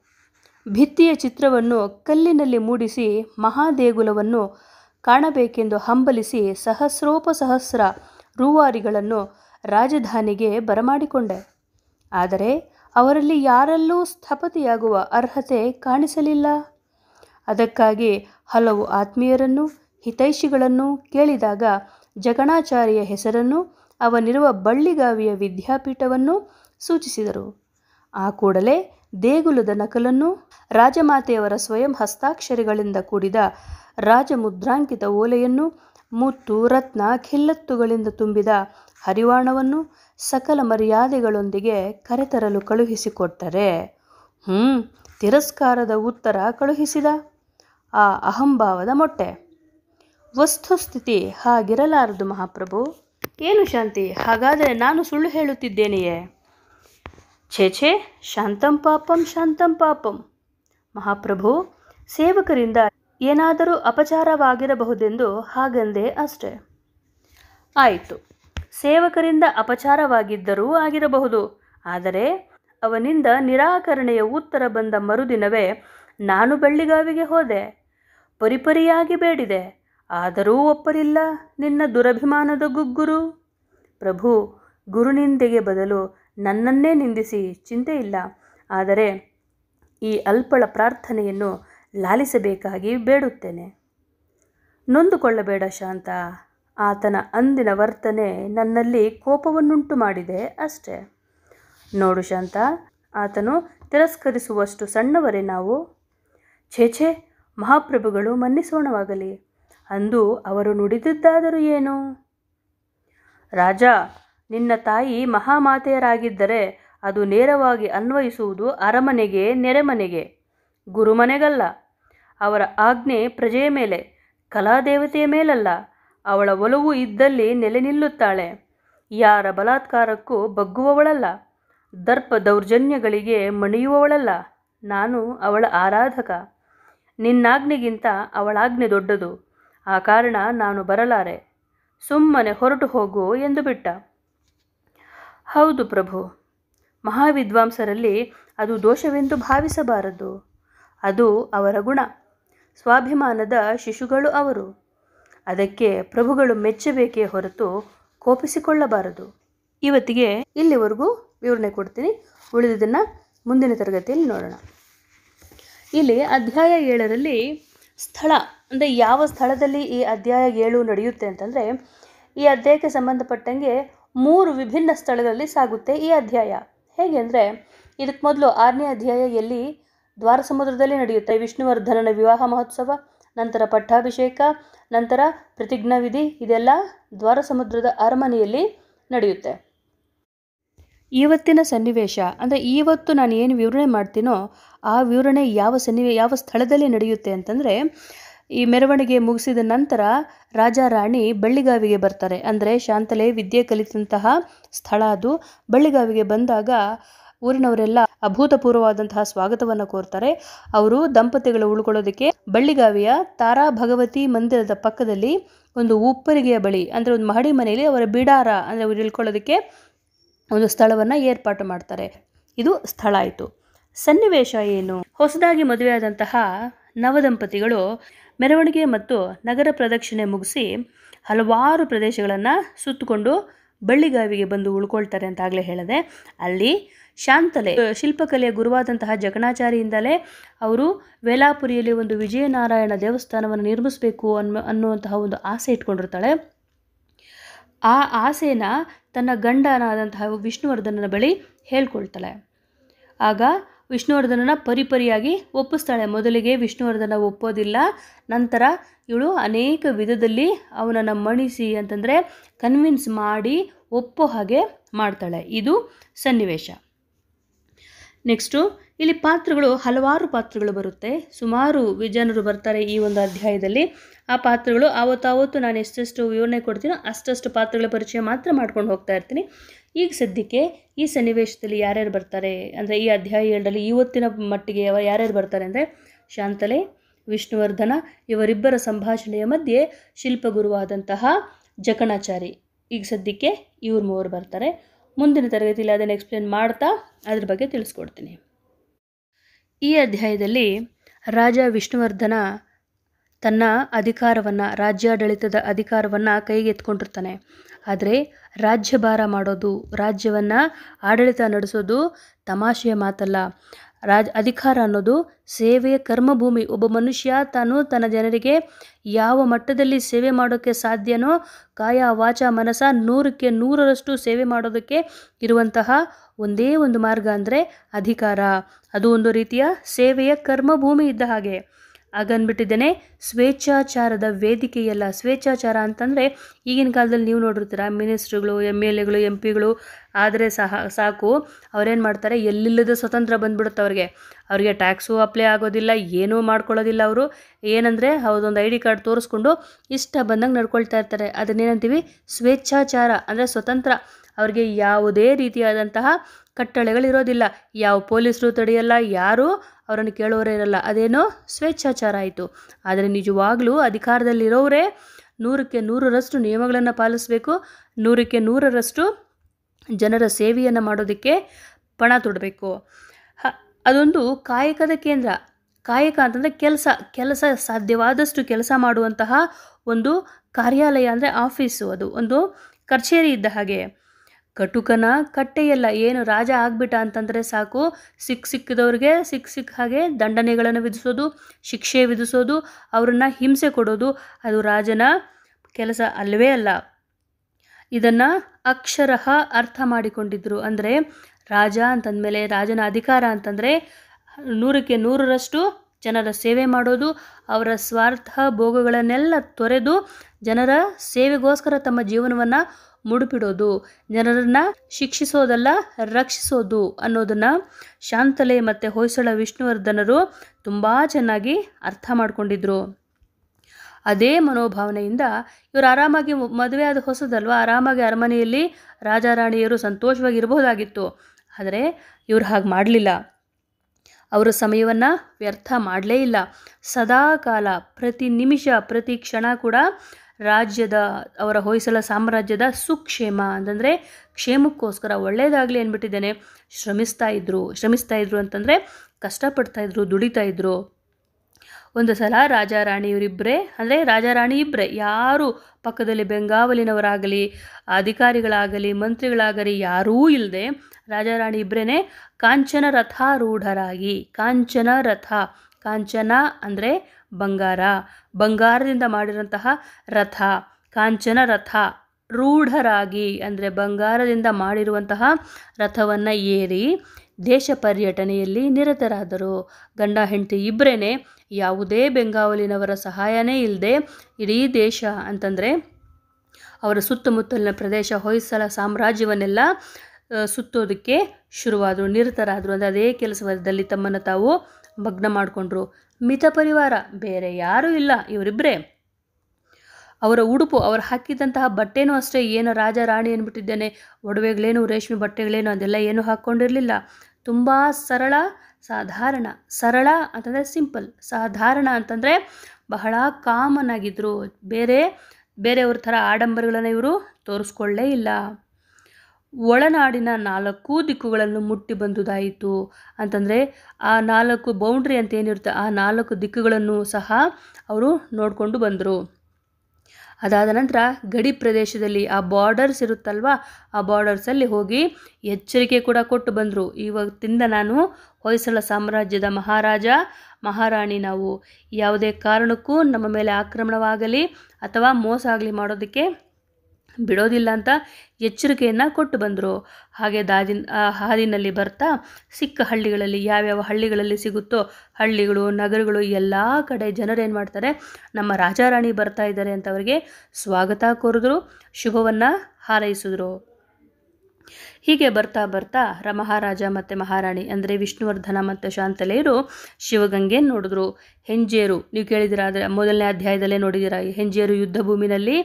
ಭಿತ್ತಿಯ ಚಿತ್ರವನ್ನು ಕಲ್ಲಿನಲ್ಲಿ ಮೂಡಿಸಿ ಮಹಾದೇಗುಲವನ್ನು ಕಾಣಬೇಕೆಂದು ಹಂಬಲಿಸಿ ಸಹಸ್ರೋಪಸಹಸ್ರ ರೂವಾರಿಗಳನ್ನು ರಾಜಧಾನಿಗೆ ಬರಮಾಡಿಕೊಂಡೆ ಆದರೆ ಅವರಲ್ಲಿ ಯಾರಲ್ಲೂ ಸ್ಥಪತಿಯಾಗುವ ಅರ್ಹತೆ ಕಾಣಿಸಲಿಲ್ಲ ಅದಕ್ಕಾಗಿ ಹಲವು ಆತ್ಮೀಯರನ್ನು ಹಿತೈಷಿಗಳನ್ನು ಕೇಳಿದಾಗ ಜಗಣಾಚಾರ್ಯ ಹೆಸರನ್ನು ಅವನಿರುವ ಬಳ್ಳಿಗಾವಿಯ ವಿದ್ಯಾಪೀಠವನ್ನು ಸೂಚಿಸಿದರು ಆ ಕೂಡಲೇ ದೇಗುಲದ ನಕಲನ್ನು ರಾಜಮಾತೆಯವರ ಸ್ವಯಂ ಹಸ್ತಾಕ್ಷರಿಗಳಿಂದ ಕೂಡಿದ ರಾಜಮುದ್ರಾಂಕಿತ ಓಲೆಯನ್ನು ಮುತ್ತು ರತ್ನ ಖಿಲ್ಲತ್ತುಗಳಿಂದ ತುಂಬಿದ ಹರಿವಾಣವನ್ನು ಸಕಲ ಮರ್ಯಾದೆಗಳೊಂದಿಗೆ ಕರೆತರಲು ಕಳುಹಿಸಿಕೊಟ್ಟರೆ ಹ್ಞೂ ತಿರಸ್ಕಾರದ ಉತ್ತರ ಕಳುಹಿಸಿದ ಆ ಅಹಂಭಾವದ ಮೊಟ್ಟೆ ವಸ್ತುಸ್ಥಿತಿ ಹಾಗಿರಲಾರದು ಮಹಾಪ್ರಭು ಏನು ಶಾಂತಿ ಹಾಗಾದರೆ ನಾನು ಸುಳ್ಳು ಹೇಳುತ್ತಿದ್ದೇನೆಯೇ ಛೇ ಛೇ ಶಾಂತಂ ಪಾಪಂ ಶಾಂತಂ ಪಾಪಂ ಮಹಾಪ್ರಭು ಸೇವಕರಿಂದ ಏನಾದರೂ ಅಪಚಾರವಾಗಿರಬಹುದೆಂದು ಹಾಗಂದೇ ಅಷ್ಟೆ ಆಯಿತು ಸೇವಕರಿಂದ ಅಪಚಾರವಾಗಿದ್ದರೂ ಆಗಿರಬಹುದು ಆದರೆ ಅವನಿಂದ ನಿರಾಕರಣೆಯ ಉತ್ತರ ಬಂದ ಮರುದಿನವೇ ನಾನು ಬೆಳ್ಳಿಗಾವಿಗೆ ಹೋದೆ ಪರಿಪರಿಯಾಗಿ ಬೇಡಿದೆ ಆದರೂ ಒಪ್ಪರಿಲ್ಲ ನಿನ್ನ ದುರಭಿಮಾನದ ಗುಗ್ಗುರು ಪ್ರಭು ಗುರುನಿಂದೆಗೆ ಬದಲು ನನ್ನನ್ನೇ ನಿಂದಿಸಿ ಚಿಂತೆ ಇಲ್ಲ ಆದರೆ ಈ ಅಲ್ಪಳ ಪ್ರಾರ್ಥನೆಯನ್ನು ಲಾಲಿಸಬೇಕಾಗಿ ಬೇಡುತ್ತೇನೆ ನೊಂದುಕೊಳ್ಳಬೇಡ ಶಾಂತ ಆತನ ಅಂದಿನ ವರ್ತನೆ ನನ್ನಲ್ಲಿ ಕೋಪವನ್ನುಂಟು ಮಾಡಿದೆ ಅಷ್ಟೆ ನೋಡು ಶಾಂತ ಆತನು ತಿರಸ್ಕರಿಸುವಷ್ಟು ಸಣ್ಣವರೇ ನಾವು ಛೇಛೆ ಮಹಾಪ್ರಭುಗಳು ಮನ್ನಿಸೋಣವಾಗಲಿ ಅಂದು ಅವರು ನುಡಿದಿದ್ದಾದರೂ ಏನು ರಾಜ ನಿನ್ನ ತಾಯಿ ಮಹಾಮಾತೆಯರಾಗಿದ್ದರೆ ಅದು ನೇರವಾಗಿ ಅನ್ವಯಿಸುವುದು ಅರಮನೆಗೆ ನೆರೆಮನೆಗೆ ಗುರುಮನೆಗಲ್ಲ ಅವರ ಆಜ್ಞೆ ಪ್ರಜೆಯ ಮೇಲೆ ಕಲಾದೇವತೆಯ ಮೇಲಲ್ಲ ಅವಳ ಒಲವು ಇದ್ದಲ್ಲಿ ನೆಲೆ ನಿಲ್ಲುತ್ತಾಳೆ ಯಾರ ಬಲಾತ್ಕಾರಕ್ಕೂ ಬಗ್ಗುವವಳಲ್ಲ ದರ್ಪ ದೌರ್ಜನ್ಯಗಳಿಗೆ ಮಣಿಯುವವಳಲ್ಲ ನಾನು ಅವಳ ಆರಾಧಕ ನಿನ್ನಾಜ್ಞೆಗಿಂತ ಅವಳಾಜ್ಞೆ ದೊಡ್ಡದು ಆ ಕಾರಣ ನಾನು ಬರಲಾರೆ ಸುಮ್ಮನೆ ಹೊರಟು ಹೋಗು ಎಂದು ಬಿಟ್ಟ ಹೌದು ಪ್ರಭು ಮಹಾವಿದ್ವಾಂಸರಲ್ಲಿ ಅದು ದೋಷವೆಂದು ಭಾವಿಸಬಾರದು ಅದು ಅವರ ಗುಣ ಸ್ವಾಭಿಮಾನದ ಶಿಶುಗಳು ಅವರು ಅದಕ್ಕೆ ಪ್ರಭುಗಳು ಮೆಚ್ಚಬೇಕೇ ಹೊರತು ಕೋಪಿಸಿಕೊಳ್ಳಬಾರದು ಇವತ್ತಿಗೆ ಇಲ್ಲಿವರೆಗೂ ವಿವರಣೆ ಕೊಡ್ತೀನಿ ಉಳಿದಿದ್ದನ್ನು ಮುಂದಿನ ತರಗತಿಯಲ್ಲಿ ನೋಡೋಣ ಇಲ್ಲಿ ಅಧ್ಯಾಯ ಏಳರಲ್ಲಿ ಸ್ಥಳ ಅಂದರೆ ಯಾವ ಸ್ಥಳದಲ್ಲಿ ಈ ಅಧ್ಯಾಯ ಏಳು ನಡೆಯುತ್ತೆ ಅಂತಂದರೆ ಈ ಅಧ್ಯಾಯಕ್ಕೆ ಸಂಬಂಧಪಟ್ಟಂಗೆ ಮೂರು ವಿಭಿನ್ನ ಸ್ಥಳಗಳಲ್ಲಿ ಸಾಗುತ್ತೆ ಈ ಅಧ್ಯಾಯ ಹೇಗೆ ಅಂದರೆ ಇದಕ್ಕೆ ಮೊದಲು ಆರನೇ ಅಧ್ಯಾಯ ಎಲ್ಲಿ ದ್ವಾರಸಮುದ್ರದಲ್ಲಿ ನಡೆಯುತ್ತೆ ವಿಷ್ಣುವರ್ಧನನ ವಿವಾಹ ಮಹೋತ್ಸವ ನಂತರ ಪಟ್ಟಾಭಿಷೇಕ ನಂತರ ಪ್ರತಿಜ್ಞಾ ವಿಧಿ ಇದೆಲ್ಲ ದ್ವಾರಸಮುದ್ರದ ಅರಮನೆಯಲ್ಲಿ ನಡೆಯುತ್ತೆ ಇವತ್ತಿನ ಸನ್ನಿವೇಶ ಅಂದರೆ ಇವತ್ತು ನಾನು ಏನು ವಿವರಣೆ ಮಾಡ್ತೀನೋ ಆ ವಿವರಣೆ ಯಾವ ಸನ್ನಿವೆ ಯಾವ ಸ್ಥಳದಲ್ಲಿ ನಡೆಯುತ್ತೆ ಅಂತಂದರೆ ಈ ಮೆರವಣಿಗೆ ಮುಗಿಸಿದ ನಂತರ ರಾಜ ರಾಣಿ ಬಳ್ಳಿಗಾವಿಗೆ ಬರ್ತಾರೆ ಅಂದರೆ ಶಾಂತಲೆ ವಿದ್ಯೆ ಕಲಿತಂತಹ ಸ್ಥಳ ಅದು ಬಳ್ಳಿಗಾವಿಗೆ ಬಂದಾಗ ಊರಿನವರೆಲ್ಲ ಅಭೂತಪೂರ್ವವಾದಂತಹ ಸ್ವಾಗತವನ್ನು ಕೋರ್ತಾರೆ ಅವರು ದಂಪತಿಗಳು ಉಳ್ಕೊಳ್ಳೋದಕ್ಕೆ ಬಳ್ಳಿಗಾವಿಯ ತಾರಾ ಭಗವತಿ ಮಂದಿರದ ಪಕ್ಕದಲ್ಲಿ ಒಂದು ಉಪ್ಪರಿಗೆಯ ಬಳಿ ಅಂದರೆ ಒಂದು ಮಹಡಿ ಮನೆಯಲ್ಲಿ ಅವರ ಬಿಡಾರ ಅಂದರೆ ಅವ್ರು ಇಳ್ಕೊಳ್ಳೋದಕ್ಕೆ ಒಂದು ಸ್ಥಳವನ್ನು ಏರ್ಪಾಟು ಮಾಡ್ತಾರೆ ಇದು ಸ್ಥಳ ಆಯಿತು ಸನ್ನಿವೇಶ ಏನು ಹೊಸದಾಗಿ ಮದುವೆಯಾದಂತಹ ನವದಂಪತಿಗಳು ಮೆರವಣಿಗೆ ಮತ್ತು ನಗರ ಪ್ರದಕ್ಷಿಣೆ ಮುಗಿಸಿ ಹಲವಾರು ಪ್ರದೇಶಗಳನ್ನು ಸುತ್ತಕೊಂಡು ಬಳ್ಳಿಗಾವಿಗೆ ಬಂದು ಉಳ್ಕೊಳ್ತಾರೆ ಅಂತ ಹೇಳಿದೆ ಅಲ್ಲಿ ಶಾಂತಲೆ ಶಿಲ್ಪಕಲೆಯ ಗುರುವಾದಂತಹ ಜಗಣಾಚಾರಿಯಿಂದಲೇ ಅವರು ವೇಲಾಪುರಿಯಲ್ಲಿ ಒಂದು ವಿಜಯನಾರಾಯಣ ದೇವಸ್ಥಾನವನ್ನು ನಿರ್ಮಿಸಬೇಕು ಅನ್ನೋ ಅನ್ನುವಂತಹ ಒಂದು ಆಸೆ ಇಟ್ಕೊಂಡಿರ್ತಾಳೆ ಆ ಆಸೆನ ತನ್ನ ಗಂಡನಾದಂತಹ ವಿಷ್ಣುವರ್ಧನನ ಬಳಿ ಹೇಳ್ಕೊಳ್ತಾಳೆ ಆಗ ವಿಷ್ಣುವರ್ಧನನ ಪರಿಪರಿಯಾಗಿ ಒಪ್ಪಿಸ್ತಾಳೆ ಮೊದಲಿಗೆ ವಿಷ್ಣುವರ್ಧನ ಒಪ್ಪೋದಿಲ್ಲ ನಂತರ ಇವಳು ಅನೇಕ ವಿಧದಲ್ಲಿ ಅವನನ್ನು ಮಣಿಸಿ ಅಂತಂದರೆ ಕನ್ವಿನ್ಸ್ ಮಾಡಿ ಒಪ್ಪೋ ಹಾಗೆ ಮಾಡ್ತಾಳೆ ಇದು ಸನ್ನಿವೇಶ ನೆಕ್ಸ್ಟು ಇಲ್ಲಿ ಪಾತ್ರಗಳು ಹಲವಾರು ಪಾತ್ರಗಳು ಬರುತ್ತೆ ಸುಮಾರು ವಿಜನರು ಬರ್ತಾರೆ ಈ ಒಂದು ಅಧ್ಯಾಯದಲ್ಲಿ ಆ ಪಾತ್ರಗಳು ಆವತ್ತಾವತ್ತು ನಾನು ಎಷ್ಟೆಷ್ಟು ವಿವರಣೆ ಕೊಡ್ತೀನೋ ಅಷ್ಟು ಪಾತ್ರಗಳ ಪರಿಚಯ ಮಾತ್ರ ಮಾಡ್ಕೊಂಡು ಹೋಗ್ತಾ ಇರ್ತೀನಿ ಈಗ ಸದ್ಯಕ್ಕೆ ಈ ಸನ್ನಿವೇಶದಲ್ಲಿ ಯಾರ್ಯಾರು ಬರ್ತಾರೆ ಅಂದರೆ ಈ ಅಧ್ಯಾಯ ಎರಡರಲ್ಲಿ ಇವತ್ತಿನ ಮಟ್ಟಿಗೆ ಯಾರ್ಯಾರು ಬರ್ತಾರೆ ಅಂದರೆ ಶಾಂತಲೆ ವಿಷ್ಣುವರ್ಧನ ಇವರಿಬ್ಬರ ಸಂಭಾಷಣೆಯ ಮಧ್ಯೆ ಶಿಲ್ಪಗುರುವಾದಂತಹ ಜಕಣಾಚಾರಿ ಈಗ ಸದ್ಯಕ್ಕೆ ಇವ್ರು ಮೂವರು ಬರ್ತಾರೆ ಮುಂದಿನ ತರಗತಿಯಲ್ಲಿ ಅದನ್ನು ಎಕ್ಸ್ಪ್ಲೇನ್ ಮಾಡ್ತಾ ಅದ್ರ ಬಗ್ಗೆ ತಿಳಿಸ್ಕೊಡ್ತೀನಿ ಈ ಅಧ್ಯಾಯದಲ್ಲಿ ರಾಜ ವಿಷ್ಣುವರ್ಧನ ತನ್ನ ಅಧಿಕಾರವನ್ನು ರಾಜ್ಯಾಡಳಿತದ ಅಧಿಕಾರವನ್ನು ಕೈಗೆತ್ಕೊಂಡಿರ್ತಾನೆ ಆದರೆ ಆದರೆ ರಾಜ್ಯಭಾರ ಮಾಡೋದು ರಾಜ್ಯವನ್ನು ಆಡಳಿತ ನಡೆಸೋದು ತಮಾಷೆಯ ಮಾತಲ್ಲ ರಾಜ ಅಧಿಕಾರ ಅನ್ನೋದು ಸೇವೆಯ ಕರ್ಮಭೂಮಿ ಒಬ್ಬ ಮನುಷ್ಯ ತಾನು ತನ್ನ ಜನರಿಗೆ ಯಾವ ಮಟ್ಟದಲ್ಲಿ ಸೇವೆ ಮಾಡೋಕ್ಕೆ ಸಾಧ್ಯನೋ ಕಾಯ ವಾಚ ಮನಸ ನೂರಕ್ಕೆ ನೂರರಷ್ಟು ಸೇವೆ ಮಾಡೋದಕ್ಕೆ ಇರುವಂತಹ ಒಂದೇ ಒಂದು ಮಾರ್ಗ ಅಂದರೆ ಅಧಿಕಾರ ಅದು ಒಂದು ರೀತಿಯ ಸೇವೆಯ ಕರ್ಮಭೂಮಿ ಇದ್ದ ಹಾಗೆ ಹಾಗನ್ಬಿಟ್ಟಿದ್ದೇನೆ ಸ್ವೇಚ್ಛಾಚಾರದ ವೇದಿಕೆಯಲ್ಲ ಸ್ವೇಚ್ಛಾಚಾರ ಅಂತಂದರೆ ಈಗಿನ ಕಾಲದಲ್ಲಿ ನೀವು ನೋಡಿರ್ತೀರ ಮಿನಿಸ್ಟ್ರುಗಳು ಎಮ್ ಎಲ್ ಎಗಳು ಎಂ ಪಿಗಳು ಆದರೆ ಸಹ ಸಾಕು ಅವ್ರೇನು ಮಾಡ್ತಾರೆ ಎಲ್ಲಿಲ್ಲದ ಸ್ವತಂತ್ರ ಬಂದ್ಬಿಡುತ್ತೆ ಅವ್ರಿಗೆ ಅವ್ರಿಗೆ ಟ್ಯಾಕ್ಸು ಅಪ್ಲೈ ಆಗೋದಿಲ್ಲ ಏನೂ ಮಾಡ್ಕೊಳ್ಳೋದಿಲ್ಲ ಅವರು ಏನಂದರೆ ಅವ್ರದೊಂದು ಐ ಡಿ ಕಾರ್ಡ್ ತೋರಿಸ್ಕೊಂಡು ಇಷ್ಟ ಬಂದಂಗೆ ನಡ್ಕೊಳ್ತಾ ಇರ್ತಾರೆ ಅದನ್ನೇನಂತೀವಿ ಸ್ವೇಚ್ಛಾಚಾರ ಅಂದರೆ ಸ್ವತಂತ್ರ ಅವರಿಗೆ ಯಾವುದೇ ರೀತಿಯಾದಂತಹ ಕಟ್ಟಳೆಗಳಿರೋದಿಲ್ಲ ಯಾವ ಪೊಲೀಸರು ತಡೆಯಲ್ಲ ಯಾರೂ ಅವರನ್ನು ಕೇಳೋರೇ ಇರಲ್ಲ ಅದೇನೋ ಸ್ವೇಚ್ಛಾಚಾರ ಆಯಿತು ಆದರೆ ನಿಜವಾಗಲೂ ಅಧಿಕಾರದಲ್ಲಿರೋರೇ ನೂರಕ್ಕೆ ನೂರರಷ್ಟು ನಿಯಮಗಳನ್ನು ಪಾಲಿಸಬೇಕು ನೂರಕ್ಕೆ ನೂರರಷ್ಟು ಜನರ ಸೇವೆಯನ್ನು ಮಾಡೋದಕ್ಕೆ ಪಣ ತೊಡಬೇಕು ಹ ಅದೊಂದು ಕಾಯಕದ ಕೇಂದ್ರ ಕಾಯಕ ಅಂತಂದರೆ ಕೆಲಸ ಕೆಲಸ ಸಾಧ್ಯವಾದಷ್ಟು ಕೆಲಸ ಮಾಡುವಂತಹ ಒಂದು ಕಾರ್ಯಾಲಯ ಅಂದರೆ ಆಫೀಸು ಅದು ಒಂದು ಕಚೇರಿ ಇದ್ದ ಹಾಗೆ ಕಟುಕನ ಕಟ್ಟೆಯಲ್ಲ ಏನು ರಾಜ ಆಗ್ಬಿಟ್ಟ ಅಂತಂದರೆ ಸಾಕು ಸಿಕ್ಕ ಸಿಕ್ಕಿದವ್ರಿಗೆ ಸಿಕ್ಕ ಸಿಕ್ಕ ಹಾಗೆ ದಂಡನೆಗಳನ್ನು ವಿಧಿಸೋದು ಶಿಕ್ಷೆ ವಿಧಿಸೋದು ಅವರನ್ನು ಹಿಂಸೆ ಕೊಡೋದು ಅದು ರಾಜನ ಕೆಲಸ ಅಲ್ಲವೇ ಅಲ್ಲ ಇದನ್ನು ಅಕ್ಷರಃ ಅರ್ಥ ಮಾಡಿಕೊಂಡಿದ್ರು ಅಂದರೆ ರಾಜ ಅಂತಂದಮೇಲೆ ರಾಜನ ಅಧಿಕಾರ ಅಂತಂದರೆ ನೂರಕ್ಕೆ ನೂರರಷ್ಟು ಜನರ ಸೇವೆ ಮಾಡೋದು ಅವರ ಸ್ವಾರ್ಥ ಭೋಗಗಳನ್ನೆಲ್ಲ ತೊರೆದು ಜನರ ಸೇವೆಗೋಸ್ಕರ ತಮ್ಮ ಜೀವನವನ್ನು ಮುಡುಪಿಡೋದು ಜನರನ್ನ ಶಿಕ್ಷಿಸೋದಲ್ಲ ರಕ್ಷಿಸೋದು ಅನ್ನೋದನ್ನ ಶಾಂತಲೆ ಮತ್ತು ಹೊಯ್ಸಳ ವಿಷ್ಣುವರ್ಧನರು ತುಂಬ ಚೆನ್ನಾಗಿ ಅರ್ಥ ಮಾಡ್ಕೊಂಡಿದ್ರು ಅದೇ ಮನೋಭಾವನೆಯಿಂದ ಇವರು ಆರಾಮಾಗಿ ಮದುವೆ ಆದ ಹೊಸದಲ್ವ ಆರಾಮಾಗಿ ಅರಮನೆಯಲ್ಲಿ ರಾಜಾರಾಣಿಯರು ಸಂತೋಷವಾಗಿರ್ಬೋದಾಗಿತ್ತು ಆದರೆ ಇವರು ಹಾಗೆ ಮಾಡಲಿಲ್ಲ ಅವರ ಸಮಯವನ್ನು ವ್ಯರ್ಥ ಮಾಡಲೇ ಇಲ್ಲ ಸದಾ ಕಾಲ ಪ್ರತಿ ನಿಮಿಷ ಪ್ರತಿ ಕ್ಷಣ ಕೂಡ ರಾಜ್ಯದ ಅವರ ಹೊಯ್ಸಳ ಸಾಮ್ರಾಜ್ಯದ ಸುಕ್ಷೇಮ ಅಂತಂದರೆ ಕ್ಷೇಮಕ್ಕೋಸ್ಕರ ಒಳ್ಳೆಯದಾಗಲಿ ಅಂದ್ಬಿಟ್ಟಿದ್ದೇನೆ ಶ್ರಮಿಸ್ತಾ ಇದ್ದರು ಶ್ರಮಿಸ್ತಾ ಇದ್ರು ಅಂತಂದರೆ ಕಷ್ಟಪಡ್ತಾ ಇದ್ರು ದುಡಿತಾ ಇದ್ರು ಒಂದು ಸಲ ರಾಜ ರಾಣಿಯವರಿಬ್ಬರೇ ಅಂದರೆ ರಾಜ ರಾಣಿ ಇಬ್ಬರೇ ಯಾರು ಪಕ್ಕದಲ್ಲಿ ಬೆಂಗಾವಲಿನವರಾಗಲಿ ಅಧಿಕಾರಿಗಳಾಗಲಿ ಮಂತ್ರಿಗಳಾಗಲಿ ಯಾರೂ ಇಲ್ಲದೆ ರಾಜಾರಾಣಿ ಇಬ್ಬರೇ ಕಾಂಚನ ರಥಾರೂಢರಾಗಿ ಕಾಂಚನ ರಥ ಕಾಂಚನ ಅಂದರೆ ಬಂಗಾರ ಬಂಗಾರದಿಂದ ಮಾಡಿರೋಂತಹ ರಥ ಕಾಂಚನ ರಥ ರೂಢರಾಗಿ ಅಂದರೆ ಬಂಗಾರದಿಂದ ಮಾಡಿರುವಂತಹ ರಥವನ್ನು ಏರಿ ದೇಶ ಪರ್ಯಟನೆಯಲ್ಲಿ ನಿರತರಾದರು ಗಂಡ ಹೆಂಡತಿ ಇಬ್ಬರೇ ಯಾವುದೇ ಬೆಂಗಾವಲಿನವರ ಸಹಾಯನೇ ಇಲ್ಲದೆ ಇಡೀ ದೇಶ ಅಂತಂದರೆ ಅವರ ಸುತ್ತಮುತ್ತಲಿನ ಪ್ರದೇಶ ಹೊಯ್ಸಳ ಸಾಮ್ರಾಜ್ಯವನ್ನೆಲ್ಲ ಸುತ್ತೋದಕ್ಕೆ ಶುರುವಾದರು ನಿರತರಾದರು ಅಂದರೆ ಅದೇ ಕೆಲಸದಲ್ಲಿ ತಮ್ಮನ್ನು ತಾವು ಮಗ್ನ ಮಾಡಿಕೊಂಡ್ರು ಮಿತ ಪರಿವಾರ ಬೇರೆ ಯಾರೂ ಇಲ್ಲ ಇವರಿಬ್ಬರೇ ಅವರ ಉಡುಪು ಅವರು ಹಾಕಿದಂತಹ ಬಟ್ಟೆನೂ ಅಷ್ಟೇ ಏನು ರಾಜ ರಾಣಿ ಅಂದ್ಬಿಟ್ಟಿದ್ದೇನೆ ಒಡವೆಗಳೇನು ರೇಷ್ಮೆ ಬಟ್ಟೆಗಳೇನು ಅದೆಲ್ಲ ಏನೂ ಹಾಕ್ಕೊಂಡಿರಲಿಲ್ಲ ತುಂಬ ಸರಳ ಸಾಧಾರಣ ಸರಳ ಅಂತಂದರೆ ಸಿಂಪಲ್ ಸಾಧಾರಣ ಅಂತಂದರೆ ಬಹಳ ಕಾಮನ್ ಆಗಿದ್ದರು ಬೇರೆ ಬೇರೆಯವ್ರ ಥರ ಆಡಂಬರಗಳನ್ನು ಇವರು ತೋರಿಸ್ಕೊಳ್ಳೇ ಇಲ್ಲ ಒಳನಾಡಿನ ನಾಲ್ಕು ದಿಕ್ಕುಗಳನ್ನು ಮುಟ್ಟಿ ಬಂದುದಾಯಿತು ಅಂತಂದರೆ ಆ ನಾಲ್ಕು ಬೌಂಡ್ರಿ ಅಂತ ಏನಿರುತ್ತೆ ಆ ನಾಲ್ಕು ದಿಕ್ಕುಗಳನ್ನು ಸಹ ಅವರು ನೋಡಿಕೊಂಡು ಬಂದರು ಅದಾದ ನಂತರ ಗಡಿ ಪ್ರದೇಶದಲ್ಲಿ ಆ ಬಾರ್ಡರ್ಸ್ ಇರುತ್ತಲ್ವ ಆ ಬಾರ್ಡರ್ಸಲ್ಲಿ ಹೋಗಿ ಎಚ್ಚರಿಕೆ ಕೂಡ ಕೊಟ್ಟು ಬಂದರು ಇವತ್ತಿಂದ ನಾನು ಹೊಯ್ಸಳ ಸಾಮ್ರಾಜ್ಯದ ಮಹಾರಾಜ ಮಹಾರಾಣಿ ನಾವು ಯಾವುದೇ ಕಾರಣಕ್ಕೂ ನಮ್ಮ ಮೇಲೆ ಆಕ್ರಮಣವಾಗಲಿ ಅಥವಾ ಮೋಸ ಆಗಲಿ ಮಾಡೋದಕ್ಕೆ ಬಿಡೋದಿಲ್ಲ ಅಂತ ಎಚ್ಚರಿಕೆಯನ್ನು ಕೊಟ್ಟು ಬಂದರು ಹಾಗೆ ದಾದಿನ ಹಾದಿನಲ್ಲಿ ಬರ್ತಾ ಸಿಕ್ಕ ಹಳ್ಳಿಗಳಲ್ಲಿ ಯಾವ್ಯಾವ ಹಳ್ಳಿಗಳಲ್ಲಿ ಸಿಗುತ್ತೋ ಹಳ್ಳಿಗಳು ನಗರಗಳು ಎಲ್ಲ ಕಡೆ ಜನರು ಏನು ಮಾಡ್ತಾರೆ ನಮ್ಮ ರಾಜಾರಾಣಿ ಬರ್ತಾ ಇದ್ದಾರೆ ಅಂತ ಅವರಿಗೆ ಸ್ವಾಗತ ಕೋರಿದ್ರು ಶುಭವನ್ನು ಹಾರೈಸಿದ್ರು ಹೀಗೆ ಬರ್ತಾ ಬರ್ತಾ ರ ಮಹಾರಾಜ ಮತ್ತು ಮಹಾರಾಣಿ ಅಂದರೆ ವಿಷ್ಣುವರ್ಧನ ಮತ್ತು ಶಾಂತಲೆಯರು ಶಿವಗಂಗೆ ನೋಡಿದ್ರು ಹೆಂಜಿಯರು ನೀವು ಕೇಳಿದಿರಾ ಆದರೆ ಮೊದಲನೇ ಅಧ್ಯಾಯದಲ್ಲೇ ನೋಡಿದಿರಾ ಹೆಂಜಿಯರು ಯುದ್ಧ ಭೂಮಿನಲ್ಲಿ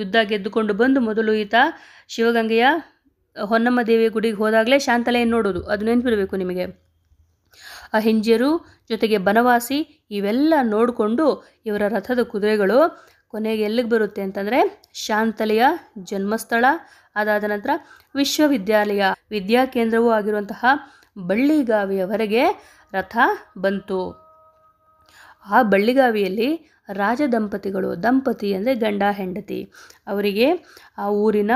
ಯುದ್ಧ ಗೆದ್ದುಕೊಂಡು ಬಂದು ಮೊದಲು ಈತ ಶಿವಗಂಗೆಯ ಹೊನ್ನಮ್ಮ ದೇವಿಯ ಗುಡಿಗೆ ಹೋದಾಗಲೇ ಶಾಂತಲೆಯನ್ನು ನೋಡೋದು ಅದು ನೆನಪಿರಬೇಕು ನಿಮಗೆ ಆ ಹೆಂಜಿಯರು ಜೊತೆಗೆ ಬನವಾಸಿ ಇವೆಲ್ಲ ನೋಡಿಕೊಂಡು ಇವರ ರಥದ ಕುದುರೆಗಳು ಕೊನೆಗೆ ಎಲ್ಲಿಗೆ ಬರುತ್ತೆ ಅಂತಂದರೆ ಶಾಂತಲೆಯ ಜನ್ಮಸ್ಥಳ ಅದಾದ ನಂತರ ವಿಶ್ವವಿದ್ಯಾಲಯ ಕೇಂದ್ರವೂ ಆಗಿರುವಂತಹ ಬಳ್ಳಿಗಾವಿಯವರೆಗೆ ರಥ ಬಂತು ಆ ಬಳ್ಳಿಗಾವಿಯಲ್ಲಿ ರಾಜ ದಂಪತಿಗಳು ದಂಪತಿ ಅಂದರೆ ಗಂಡ ಹೆಂಡತಿ ಅವರಿಗೆ ಆ ಊರಿನ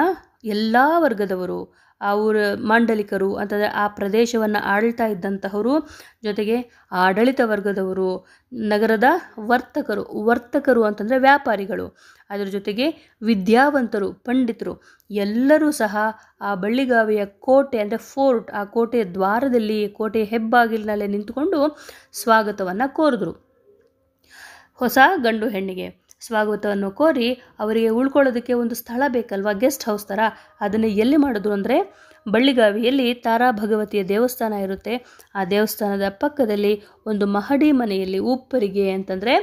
ಎಲ್ಲ ವರ್ಗದವರು ಅವರ ಮಾಂಡಲಿಕರು ಅಂತಂದರೆ ಆ ಪ್ರದೇಶವನ್ನು ಆಳ್ತಾ ಇದ್ದಂತಹವರು ಜೊತೆಗೆ ಆಡಳಿತ ವರ್ಗದವರು ನಗರದ ವರ್ತಕರು ವರ್ತಕರು ಅಂತಂದರೆ ವ್ಯಾಪಾರಿಗಳು ಅದರ ಜೊತೆಗೆ ವಿದ್ಯಾವಂತರು ಪಂಡಿತರು ಎಲ್ಲರೂ ಸಹ ಆ ಬಳ್ಳಿಗಾವಿಯ ಕೋಟೆ ಅಂದರೆ ಫೋರ್ಟ್ ಆ ಕೋಟೆಯ ದ್ವಾರದಲ್ಲಿ ಕೋಟೆಯ ಹೆಬ್ಬಾಗಿಲಿನಲ್ಲೇ ನಿಂತುಕೊಂಡು ಸ್ವಾಗತವನ್ನು ಕೋರಿದ್ರು ಹೊಸ ಗಂಡು ಹೆಣ್ಣಿಗೆ ಸ್ವಾಗತವನ್ನು ಕೋರಿ ಅವರಿಗೆ ಉಳ್ಕೊಳ್ಳೋದಕ್ಕೆ ಒಂದು ಸ್ಥಳ ಬೇಕಲ್ವಾ ಗೆಸ್ಟ್ ಹೌಸ್ ಥರ ಅದನ್ನು ಎಲ್ಲಿ ಮಾಡೋದು ಅಂದರೆ ಬಳ್ಳಿಗಾವಿಯಲ್ಲಿ ತಾರಾ ಭಗವತಿಯ ದೇವಸ್ಥಾನ ಇರುತ್ತೆ ಆ ದೇವಸ್ಥಾನದ ಪಕ್ಕದಲ್ಲಿ ಒಂದು ಮಹಡಿ ಮನೆಯಲ್ಲಿ ಉಪ್ಪರಿಗೆ ಅಂತಂದರೆ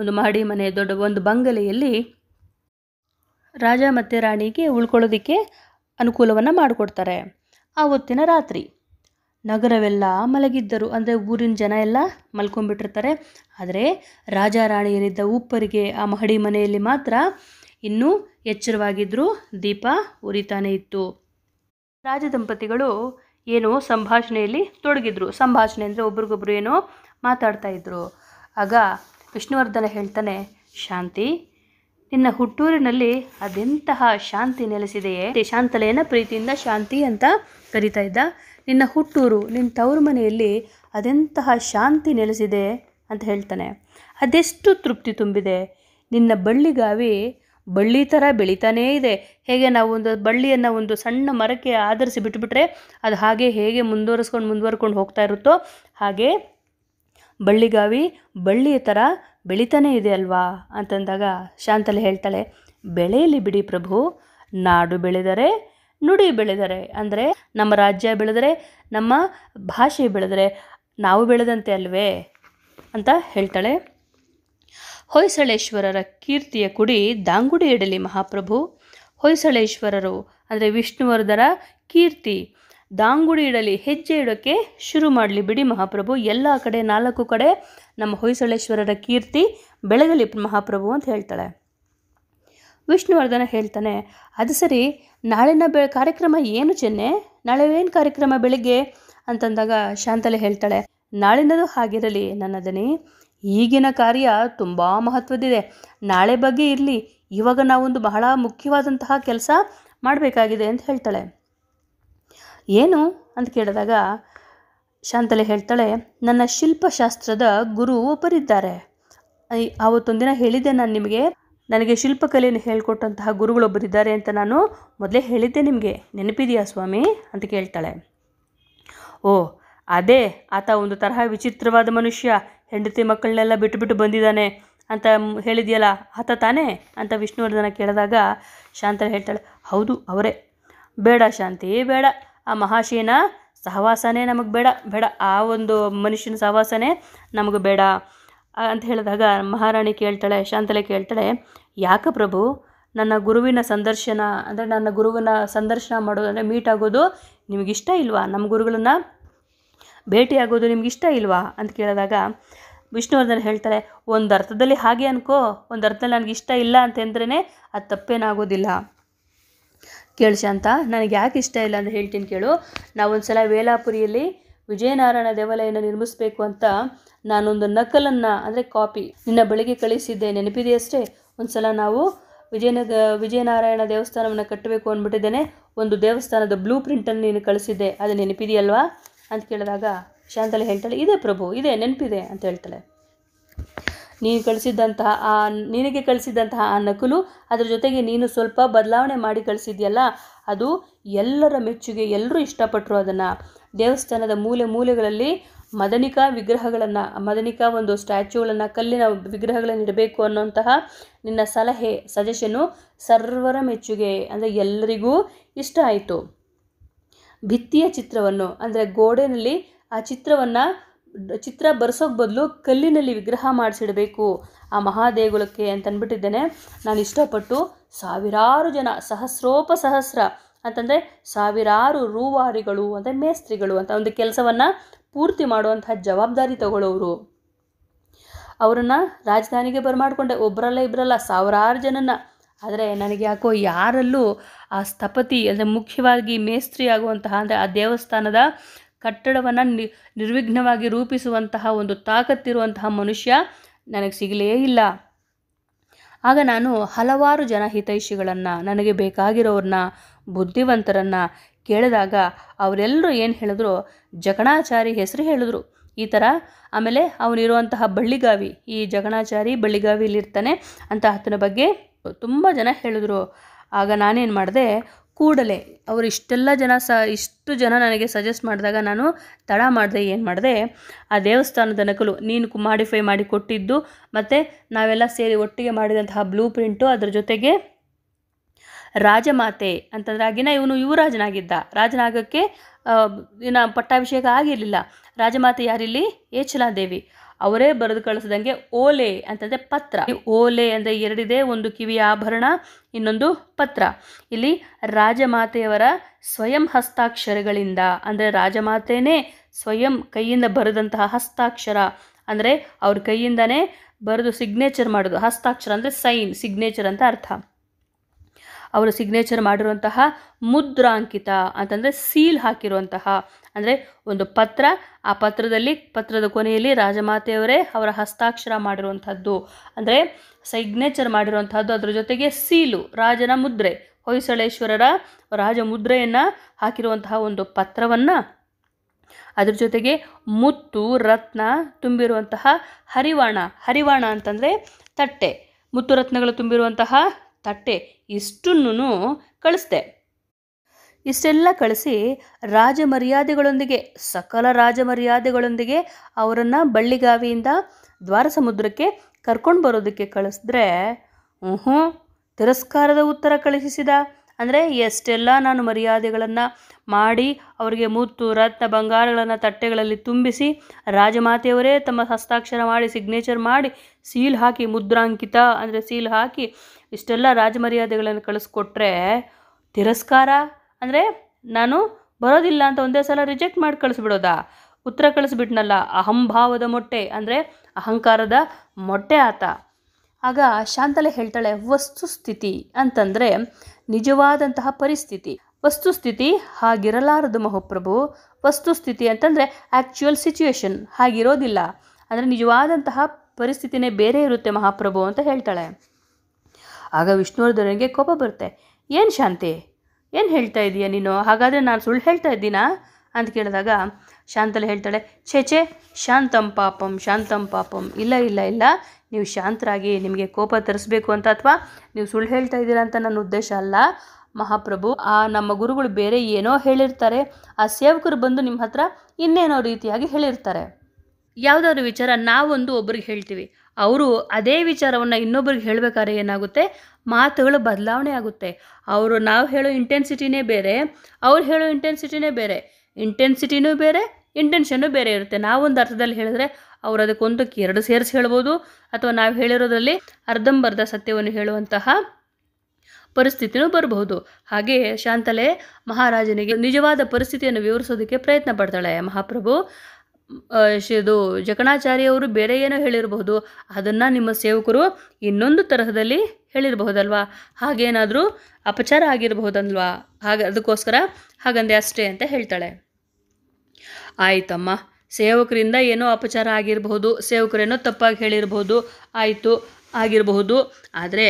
ಒಂದು ಮಹಡಿ ಮನೆ ದೊಡ್ಡ ಒಂದು ಬಂಗಲೆಯಲ್ಲಿ ರಾಜ ಮತ್ತು ರಾಣಿಗೆ ಉಳ್ಕೊಳ್ಳೋದಕ್ಕೆ ಅನುಕೂಲವನ್ನು ಮಾಡಿಕೊಡ್ತಾರೆ ಆ ರಾತ್ರಿ ನಗರವೆಲ್ಲ ಮಲಗಿದ್ದರು ಅಂದರೆ ಊರಿನ ಜನ ಎಲ್ಲ ಮಲ್ಕೊಂಡ್ಬಿಟ್ಟಿರ್ತಾರೆ ಆದರೆ ರಾಜ ರಾಣಿಯರಿದ್ದ ಉಪ್ಪರಿಗೆ ಆ ಮಹಡಿ ಮನೆಯಲ್ಲಿ ಮಾತ್ರ ಇನ್ನೂ ಎಚ್ಚರವಾಗಿದ್ದರೂ ದೀಪ ಉರಿತಾನೆ ಇತ್ತು ರಾಜ ದಂಪತಿಗಳು ಏನೋ ಸಂಭಾಷಣೆಯಲ್ಲಿ ತೊಡಗಿದ್ರು ಸಂಭಾಷಣೆ ಅಂದರೆ ಒಬ್ರಿಗೊಬ್ರು ಏನೋ ಮಾತಾಡ್ತಾ ಇದ್ರು ಆಗ ವಿಷ್ಣುವರ್ಧನ ಹೇಳ್ತಾನೆ ಶಾಂತಿ ನಿನ್ನ ಹುಟ್ಟೂರಿನಲ್ಲಿ ಅದೆಂತಹ ಶಾಂತಿ ನೆಲೆಸಿದೆಯೇ ಶಾಂತಲೆಯನ್ನು ಪ್ರೀತಿಯಿಂದ ಶಾಂತಿ ಅಂತ ಕರಿತಾ ಇದ್ದ ನಿನ್ನ ಹುಟ್ಟೂರು ನಿನ್ನ ತವರು ಮನೆಯಲ್ಲಿ ಅದೆಂತಹ ಶಾಂತಿ ನೆಲೆಸಿದೆ ಅಂತ ಹೇಳ್ತಾನೆ ಅದೆಷ್ಟು ತೃಪ್ತಿ ತುಂಬಿದೆ ನಿನ್ನ ಬಳ್ಳಿಗಾವಿ ಬಳ್ಳಿ ಥರ ಬೆಳೀತಾನೇ ಇದೆ ಹೇಗೆ ನಾವು ಒಂದು ಬಳ್ಳಿಯನ್ನು ಒಂದು ಸಣ್ಣ ಮರಕ್ಕೆ ಆಧರಿಸಿ ಬಿಟ್ಬಿಟ್ರೆ ಅದು ಹಾಗೆ ಹೇಗೆ ಮುಂದುವರಿಸ್ಕೊಂಡು ಮುಂದುವರ್ಕೊಂಡು ಹೋಗ್ತಾ ಇರುತ್ತೋ ಹಾಗೆ ಬಳ್ಳಿಗಾವಿ ಬಳ್ಳಿಯ ಥರ ಬೆಳೀತಾನೆ ಇದೆ ಅಲ್ವಾ ಅಂತಂದಾಗ ಶಾಂತಲೆ ಹೇಳ್ತಾಳೆ ಬೆಳೆಯಲಿ ಬಿಡಿ ಪ್ರಭು ನಾಡು ಬೆಳೆದರೆ ನುಡಿ ಬೆಳೆದರೆ ಅಂದರೆ ನಮ್ಮ ರಾಜ್ಯ ಬೆಳೆದರೆ ನಮ್ಮ ಭಾಷೆ ಬೆಳೆದರೆ ನಾವು ಬೆಳೆದಂತೆ ಅಲ್ವೇ ಅಂತ ಹೇಳ್ತಾಳೆ ಹೊಯ್ಸಳೇಶ್ವರರ ಕೀರ್ತಿಯ ಕುಡಿ ದಾಂಗುಡಿ ಇಡಲಿ ಮಹಾಪ್ರಭು ಹೊಯ್ಸಳೇಶ್ವರರು ಅಂದರೆ ವಿಷ್ಣುವರ್ಧರ ಕೀರ್ತಿ ದಾಂಗುಡಿ ಇಡಲಿ ಹೆಜ್ಜೆ ಇಡೋಕ್ಕೆ ಶುರು ಮಾಡಲಿ ಬಿಡಿ ಮಹಾಪ್ರಭು ಎಲ್ಲ ಕಡೆ ನಾಲ್ಕು ಕಡೆ ನಮ್ಮ ಹೊಯ್ಸಳೇಶ್ವರರ ಕೀರ್ತಿ ಬೆಳಗಲಿ ಮಹಾಪ್ರಭು ಅಂತ ಹೇಳ್ತಾಳೆ ವಿಷ್ಣುವರ್ಧನ ಹೇಳ್ತಾನೆ ಅದು ಸರಿ ನಾಳಿನ ಬೆ ಕಾರ್ಯಕ್ರಮ ಏನು ಚೆನ್ನೆ ನಾಳೆ ಏನು ಕಾರ್ಯಕ್ರಮ ಬೆಳಿಗ್ಗೆ ಅಂತಂದಾಗ ಶಾಂತಲೆ ಹೇಳ್ತಾಳೆ ನಾಳಿನದು ಹಾಗಿರಲಿ ನನ್ನದನಿ ಈಗಿನ ಕಾರ್ಯ ತುಂಬ ಮಹತ್ವದಿದೆ ನಾಳೆ ಬಗ್ಗೆ ಇರಲಿ ಇವಾಗ ನಾವೊಂದು ಬಹಳ ಮುಖ್ಯವಾದಂತಹ ಕೆಲಸ ಮಾಡಬೇಕಾಗಿದೆ ಅಂತ ಹೇಳ್ತಾಳೆ ಏನು ಅಂತ ಕೇಳಿದಾಗ ಶಾಂತಲೆ ಹೇಳ್ತಾಳೆ ನನ್ನ ಶಿಲ್ಪಶಾಸ್ತ್ರದ ಗುರು ಒಬ್ಬರಿದ್ದಾರೆ ಅವತ್ತೊಂದಿನ ಹೇಳಿದ್ದೆ ನಾನು ನಿಮಗೆ ನನಗೆ ಶಿಲ್ಪಕಲೆಯನ್ನು ಹೇಳಿಕೊಟ್ಟಂತಹ ಗುರುಗಳೊಬ್ಬರಿದ್ದಾರೆ ಅಂತ ನಾನು ಮೊದಲೇ ಹೇಳಿದ್ದೆ ನಿಮಗೆ ನೆನಪಿದೆಯಾ ಸ್ವಾಮಿ ಅಂತ ಕೇಳ್ತಾಳೆ ಓ ಅದೇ ಆತ ಒಂದು ತರಹ ವಿಚಿತ್ರವಾದ ಮನುಷ್ಯ ಹೆಂಡತಿ ಮಕ್ಕಳನ್ನೆಲ್ಲ ಬಿಟ್ಟುಬಿಟ್ಟು ಬಂದಿದ್ದಾನೆ ಅಂತ ಹೇಳಿದೆಯಲ್ಲ ಆತ ತಾನೇ ಅಂತ ವಿಷ್ಣುವರ್ಧನ ಕೇಳಿದಾಗ ಶಾಂತ ಹೇಳ್ತಾಳೆ ಹೌದು ಅವರೇ ಬೇಡ ಶಾಂತಿ ಬೇಡ ಆ ಮಹಾಶೇನ ಸಹವಾಸನೇ ನಮಗೆ ಬೇಡ ಬೇಡ ಆ ಒಂದು ಮನುಷ್ಯನ ಸಹವಾಸನೇ ನಮಗೆ ಬೇಡ ಅಂತ ಹೇಳಿದಾಗ ಮಹಾರಾಣಿ ಕೇಳ್ತಾಳೆ ಶಾಂತಲೆ ಕೇಳ್ತಾಳೆ ಯಾಕೆ ಪ್ರಭು ನನ್ನ ಗುರುವಿನ ಸಂದರ್ಶನ ಅಂದರೆ ನನ್ನ ಗುರುವಿನ ಸಂದರ್ಶನ ಮಾಡೋದು ಅಂದರೆ ಮೀಟ್ ಆಗೋದು ನಿಮಗಿಷ್ಟ ಇಲ್ವಾ ನಮ್ಮ ಗುರುಗಳನ್ನ ಭೇಟಿಯಾಗೋದು ನಿಮಗಿಷ್ಟ ಇಲ್ವಾ ಅಂತ ಕೇಳಿದಾಗ ವಿಷ್ಣುವರ್ಧನ್ ಹೇಳ್ತಾರೆ ಒಂದು ಅರ್ಥದಲ್ಲಿ ಹಾಗೆ ಅನ್ಕೋ ಒಂದು ಅರ್ಥದಲ್ಲಿ ನನಗೆ ಇಷ್ಟ ಇಲ್ಲ ಅಂತಂದ್ರೇ ಅದು ತಪ್ಪೇನಾಗೋದಿಲ್ಲ ಕೇಳಿಸಿ ಅಂತ ನನಗೆ ಯಾಕೆ ಇಷ್ಟ ಇಲ್ಲ ಅಂತ ಹೇಳ್ತೀನಿ ಕೇಳು ನಾವೊಂದು ಸಲ ವೇಲಾಪುರಿಯಲ್ಲಿ ವಿಜಯನಾರಾಯಣ ದೇವಾಲಯನ ನಿರ್ಮಿಸಬೇಕು ಅಂತ ನಾನೊಂದು ನಕಲನ್ನು ಅಂದರೆ ಕಾಪಿ ನಿನ್ನ ಬಳಿಗೆ ಕಳಿಸಿದ್ದೆ ನೆನಪಿದೆಯಷ್ಟೇ ಒಂದು ಸಲ ನಾವು ವಿಜಯನಗ ವಿಜಯನಾರಾಯಣ ದೇವಸ್ಥಾನವನ್ನು ಕಟ್ಟಬೇಕು ಅಂದ್ಬಿಟ್ಟಿದ್ದೇನೆ ಒಂದು ದೇವಸ್ಥಾನದ ಬ್ಲೂ ಪ್ರಿಂಟನ್ನು ನೀನು ಕಳಿಸಿದ್ದೆ ಅದು ನೆನಪಿದೆಯಲ್ವಾ ಅಂತ ಕೇಳಿದಾಗ ಶಾಂತಲೆ ಹೇಳ್ತಾಳೆ ಇದೆ ಪ್ರಭು ಇದೆ ನೆನಪಿದೆ ಅಂತ ಹೇಳ್ತಾಳೆ ನೀನು ಕಳಿಸಿದ್ದಂತಹ ಆ ನಿನಗೆ ಕಳಿಸಿದ್ದಂತಹ ಆ ನಕಲು ಅದರ ಜೊತೆಗೆ ನೀನು ಸ್ವಲ್ಪ ಬದಲಾವಣೆ ಮಾಡಿ ಕಳಿಸಿದ್ಯಲ್ಲ ಅದು ಎಲ್ಲರ ಮೆಚ್ಚುಗೆ ಎಲ್ಲರೂ ಇಷ್ಟಪಟ್ಟರು ಅದನ್ನು ದೇವಸ್ಥಾನದ ಮೂಲೆ ಮೂಲೆಗಳಲ್ಲಿ ಮದನಿಕಾ ವಿಗ್ರಹಗಳನ್ನು ಮದನಿಕಾ ಒಂದು ಸ್ಟ್ಯಾಚ್ಯೂಗಳನ್ನು ಕಲ್ಲಿನ ವಿಗ್ರಹಗಳನ್ನು ಇಡಬೇಕು ಅನ್ನೋಂತಹ ನಿನ್ನ ಸಲಹೆ ಸಜೆಷನ್ನು ಸರ್ವರ ಮೆಚ್ಚುಗೆ ಅಂದರೆ ಎಲ್ಲರಿಗೂ ಇಷ್ಟ ಆಯಿತು ಭಿತ್ತಿಯ ಚಿತ್ರವನ್ನು ಅಂದರೆ ಗೋಡೆನಲ್ಲಿ ಆ ಚಿತ್ರವನ್ನು ಚಿತ್ರ ಬರ್ಸೋಕೆ ಬದಲು ಕಲ್ಲಿನಲ್ಲಿ ವಿಗ್ರಹ ಮಾಡಿಸಿಡಬೇಕು ಆ ಮಹಾದೇಗುಲಕ್ಕೆ ಅಂತಂದ್ಬಿಟ್ಟಿದ್ದೇನೆ ನಾನು ಇಷ್ಟಪಟ್ಟು ಸಾವಿರಾರು ಜನ ಸಹಸ್ರೋಪ ಸಹಸ್ರ ಅಂತಂದರೆ ಸಾವಿರಾರು ರೂವಾರಿಗಳು ಅಂದರೆ ಮೇಸ್ತ್ರಿಗಳು ಅಂತ ಒಂದು ಕೆಲಸವನ್ನು ಪೂರ್ತಿ ಮಾಡುವಂತಹ ಜವಾಬ್ದಾರಿ ತಗೊಳ್ಳೋರು ಅವರನ್ನು ರಾಜಧಾನಿಗೆ ಬರಮಾಡಿಕೊಂಡೆ ಒಬ್ಬರಲ್ಲ ಇಬ್ಬರಲ್ಲ ಸಾವಿರಾರು ಜನನ ಆದರೆ ನನಗೆ ಯಾಕೋ ಯಾರಲ್ಲೂ ಆ ಸ್ಥಪತಿ ಅಂದರೆ ಮುಖ್ಯವಾಗಿ ಮೇಸ್ತ್ರಿ ಆಗುವಂತಹ ಅಂದರೆ ಆ ದೇವಸ್ಥಾನದ ಕಟ್ಟಡವನ್ನು ನಿ ನಿರ್ವಿಘ್ನವಾಗಿ ರೂಪಿಸುವಂತಹ ಒಂದು ತಾಕತ್ತಿರುವಂತಹ ಮನುಷ್ಯ ನನಗೆ ಸಿಗಲೇ ಇಲ್ಲ ಆಗ ನಾನು ಹಲವಾರು ಜನ ಹಿತೈಷಿಗಳನ್ನು ನನಗೆ ಬೇಕಾಗಿರೋರನ್ನ ಬುದ್ಧಿವಂತರನ್ನು ಕೇಳಿದಾಗ ಅವರೆಲ್ಲರೂ ಏನು ಹೇಳಿದ್ರು ಜಗಣಾಚಾರಿ ಹೆಸರು ಹೇಳಿದ್ರು ಈ ಥರ ಆಮೇಲೆ ಅವನಿರುವಂತಹ ಬಳ್ಳಿಗಾವಿ ಈ ಜಗಣಾಚಾರಿ ಬಳ್ಳಿಗಾವಿಲಿರ್ತಾನೆ ಅಂತ ಆತನ ಬಗ್ಗೆ ತುಂಬ ಜನ ಹೇಳಿದ್ರು ಆಗ ನಾನೇನು ಮಾಡಿದೆ ಕೂಡಲೇ ಅವರು ಇಷ್ಟೆಲ್ಲ ಜನ ಸ ಇಷ್ಟು ಜನ ನನಗೆ ಸಜೆಸ್ಟ್ ಮಾಡಿದಾಗ ನಾನು ತಡ ಮಾಡಿದೆ ಏನು ಮಾಡಿದೆ ಆ ದೇವಸ್ಥಾನದ ನಕಲು ನೀನು ಮಾಡಿಫೈ ಮಾಡಿ ಕೊಟ್ಟಿದ್ದು ಮತ್ತು ನಾವೆಲ್ಲ ಸೇರಿ ಒಟ್ಟಿಗೆ ಮಾಡಿದಂತಹ ಬ್ಲೂ ಪ್ರಿಂಟು ಅದರ ಜೊತೆಗೆ ರಾಜಮಾತೆ ಅಂತಂದ್ರೆ ಆಗಿನ ಇವನು ಯುವರಾಜನಾಗಿದ್ದ ರಾಜನಾಗಕ್ಕೆ ಇನ್ನು ಪಟ್ಟಾಭಿಷೇಕ ಆಗಿರಲಿಲ್ಲ ರಾಜಮಾತೆ ಯಾರಿಲ್ಲಿ ಏಚಲಾದೇವಿ ಅವರೇ ಬರೆದು ಕಳಿಸಿದಂಗೆ ಓಲೆ ಅಂತಂದರೆ ಪತ್ರ ಓಲೆ ಅಂದರೆ ಎರಡಿದೆ ಒಂದು ಕಿವಿಯ ಆಭರಣ ಇನ್ನೊಂದು ಪತ್ರ ಇಲ್ಲಿ ರಾಜಮಾತೆಯವರ ಸ್ವಯಂ ಹಸ್ತಾಕ್ಷರಗಳಿಂದ ಅಂದರೆ ರಾಜಮಾತೆಯೇ ಸ್ವಯಂ ಕೈಯಿಂದ ಬರೆದಂತಹ ಹಸ್ತಾಕ್ಷರ ಅಂದರೆ ಅವ್ರ ಕೈಯಿಂದನೇ ಬರೆದು ಸಿಗ್ನೇಚರ್ ಮಾಡೋದು ಹಸ್ತಾಕ್ಷರ ಅಂದರೆ ಸೈನ್ ಸಿಗ್ನೇಚರ್ ಅಂತ ಅರ್ಥ ಅವರು ಸಿಗ್ನೇಚರ್ ಮಾಡಿರುವಂತಹ ಮುದ್ರಾಂಕಿತ ಅಂತಂದರೆ ಸೀಲ್ ಹಾಕಿರುವಂತಹ ಅಂದರೆ ಒಂದು ಪತ್ರ ಆ ಪತ್ರದಲ್ಲಿ ಪತ್ರದ ಕೊನೆಯಲ್ಲಿ ರಾಜಮಾತೆಯವರೇ ಅವರ ಹಸ್ತಾಕ್ಷರ ಮಾಡಿರುವಂಥದ್ದು ಅಂದರೆ ಸಿಗ್ನೇಚರ್ ಮಾಡಿರುವಂಥದ್ದು ಅದರ ಜೊತೆಗೆ ಸೀಲು ರಾಜನ ಮುದ್ರೆ ಹೊಯ್ಸಳೇಶ್ವರರ ರಾಜಮುದ್ರೆಯನ್ನು ಹಾಕಿರುವಂತಹ ಒಂದು ಪತ್ರವನ್ನು ಅದ್ರ ಜೊತೆಗೆ ಮುತ್ತು ರತ್ನ ತುಂಬಿರುವಂತಹ ಹರಿವಾಣ ಹರಿವಾಣ ಅಂತಂದರೆ ತಟ್ಟೆ ಮುತ್ತು ರತ್ನಗಳು ತುಂಬಿರುವಂತಹ ತಟ್ಟೆ ಇಷ್ಟನ್ನೂ ಕಳಿಸ್ದೆ ಇಷ್ಟೆಲ್ಲ ಕಳಿಸಿ ರಾಜಮರ್ಯಾದೆಗಳೊಂದಿಗೆ ಸಕಲ ರಾಜಮರ್ಯಾದೆಗಳೊಂದಿಗೆ ಅವರನ್ನು ಬಳ್ಳಿಗಾವಿಯಿಂದ ದ್ವಾರ ಸಮುದ್ರಕ್ಕೆ ಕರ್ಕೊಂಡು ಬರೋದಕ್ಕೆ ಕಳಿಸಿದ್ರೆ ಹ್ಞೂ ತಿರಸ್ಕಾರದ ಉತ್ತರ ಕಳಿಸಿದ ಅಂದರೆ ಎಷ್ಟೆಲ್ಲ ನಾನು ಮರ್ಯಾದೆಗಳನ್ನು ಮಾಡಿ ಅವರಿಗೆ ಮುತ್ತು ರತ್ನ ಬಂಗಾರಗಳನ್ನು ತಟ್ಟೆಗಳಲ್ಲಿ ತುಂಬಿಸಿ ರಾಜಮಾತೆಯವರೇ ತಮ್ಮ ಹಸ್ತಾಕ್ಷರ ಮಾಡಿ ಸಿಗ್ನೇಚರ್ ಮಾಡಿ ಸೀಲ್ ಹಾಕಿ ಮುದ್ರಾಂಕಿತ ಅಂದರೆ ಸೀಲ್ ಹಾಕಿ ಇಷ್ಟೆಲ್ಲ ರಾಜಮರ್ಯಾದೆಗಳನ್ನು ಕಳಿಸ್ಕೊಟ್ರೆ ತಿರಸ್ಕಾರ ಅಂದರೆ ನಾನು ಬರೋದಿಲ್ಲ ಅಂತ ಒಂದೇ ಸಲ ರಿಜೆಕ್ಟ್ ಮಾಡಿ ಕಳಿಸ್ಬಿಡೋದಾ ಉತ್ತರ ಕಳಿಸ್ಬಿಟ್ನಲ್ಲ ಅಹಂಭಾವದ ಮೊಟ್ಟೆ ಅಂದರೆ ಅಹಂಕಾರದ ಮೊಟ್ಟೆ ಆತ ಆಗ ಶಾಂತಲೆ ಹೇಳ್ತಾಳೆ ವಸ್ತುಸ್ಥಿತಿ ಅಂತಂದರೆ ನಿಜವಾದಂತಹ ಪರಿಸ್ಥಿತಿ ವಸ್ತುಸ್ಥಿತಿ ಹಾಗಿರಲಾರದು ಮಹಾಪ್ರಭು ವಸ್ತುಸ್ಥಿತಿ ಅಂತಂದರೆ ಆ್ಯಕ್ಚುಯಲ್ ಸಿಚುವೇಶನ್ ಹಾಗಿರೋದಿಲ್ಲ ಅಂದರೆ ನಿಜವಾದಂತಹ ಪರಿಸ್ಥಿತಿನೇ ಬೇರೆ ಇರುತ್ತೆ ಮಹಾಪ್ರಭು ಅಂತ ಹೇಳ್ತಾಳೆ ಆಗ ವಿಷ್ಣುವರ್ಧನಿಗೆ ಕೋಪ ಬರುತ್ತೆ ಏನು ಶಾಂತಿ ಏನು ಹೇಳ್ತಾ ಇದೀಯ ನೀನು ಹಾಗಾದರೆ ನಾನು ಸುಳ್ಳು ಹೇಳ್ತಾ ಇದ್ದೀನಾ ಅಂತ ಕೇಳಿದಾಗ ಶಾಂತಲ್ಲಿ ಹೇಳ್ತಾಳೆ ಛೇ ಛೇ ಶಾಂತಂ ಪಾಪಂ ಶಾಂತಂ ಪಾಪಂ ಇಲ್ಲ ಇಲ್ಲ ಇಲ್ಲ ನೀವು ಶಾಂತರಾಗಿ ನಿಮಗೆ ಕೋಪ ತರಿಸ್ಬೇಕು ಅಂತ ಅಥವಾ ನೀವು ಸುಳ್ಳು ಹೇಳ್ತಾ ಇದ್ದೀರಾ ಅಂತ ನನ್ನ ಉದ್ದೇಶ ಅಲ್ಲ ಮಹಾಪ್ರಭು ಆ ನಮ್ಮ ಗುರುಗಳು ಬೇರೆ ಏನೋ ಹೇಳಿರ್ತಾರೆ ಆ ಸೇವಕರು ಬಂದು ನಿಮ್ಮ ಹತ್ರ ಇನ್ನೇನೋ ರೀತಿಯಾಗಿ ಹೇಳಿರ್ತಾರೆ ಯಾವುದಾದ್ರು ವಿಚಾರ ನಾವೊಂದು ಒಬ್ಬರಿಗೆ ಹೇಳ್ತೀವಿ ಅವರು ಅದೇ ವಿಚಾರವನ್ನು ಇನ್ನೊಬ್ಬರಿಗೆ ಹೇಳಬೇಕಾದ್ರೆ ಏನಾಗುತ್ತೆ ಮಾತುಗಳು ಬದಲಾವಣೆ ಆಗುತ್ತೆ ಅವರು ನಾವು ಹೇಳೋ ಇಂಟೆನ್ಸಿಟಿನೇ ಬೇರೆ ಅವ್ರು ಹೇಳೋ ಇಂಟೆನ್ಸಿಟಿನೇ ಬೇರೆ ಇಂಟೆನ್ಸಿಟಿನೂ ಬೇರೆ ಇಂಟೆನ್ಷನ್ನು ಬೇರೆ ಇರುತ್ತೆ ನಾವೊಂದು ಅರ್ಥದಲ್ಲಿ ಹೇಳಿದ್ರೆ ಅವರು ಅದಕ್ಕೊಂದಕ್ಕೆ ಎರಡು ಸೇರಿಸಿ ಹೇಳ್ಬೋದು ಅಥವಾ ನಾವು ಹೇಳಿರೋದ್ರಲ್ಲಿ ಅರ್ಧಂಬರ್ಧ ಸತ್ಯವನ್ನು ಹೇಳುವಂತಹ ಪರಿಸ್ಥಿತಿನೂ ಬರಬಹುದು ಹಾಗೆಯೇ ಶಾಂತಲೆ ಮಹಾರಾಜನಿಗೆ ನಿಜವಾದ ಪರಿಸ್ಥಿತಿಯನ್ನು ವಿವರಿಸೋದಕ್ಕೆ ಪ್ರಯತ್ನ ಪಡ್ತಾಳೆ ಮಹಾಪ್ರಭು ಇದು ಜಕಣಾಚಾರ್ಯವರು ಬೇರೆ ಏನೋ ಹೇಳಿರಬಹುದು ಅದನ್ನು ನಿಮ್ಮ ಸೇವಕರು ಇನ್ನೊಂದು ತರಹದಲ್ಲಿ ಹೇಳಿರಬಹುದಲ್ವಾ ಹಾಗೇನಾದರೂ ಅಪಚಾರ ಆಗಿರಬಹುದಲ್ವಾ ಹಾಗೆ ಅದಕ್ಕೋಸ್ಕರ ಹಾಗಂದೆ ಅಷ್ಟೇ ಅಂತ ಹೇಳ್ತಾಳೆ ಆಯಿತಮ್ಮ ಸೇವಕರಿಂದ ಏನೋ ಅಪಚಾರ ಆಗಿರಬಹುದು ಸೇವಕರೇನೋ ತಪ್ಪಾಗಿ ಹೇಳಿರಬಹುದು ಆಯಿತು ಆಗಿರಬಹುದು ಆದರೆ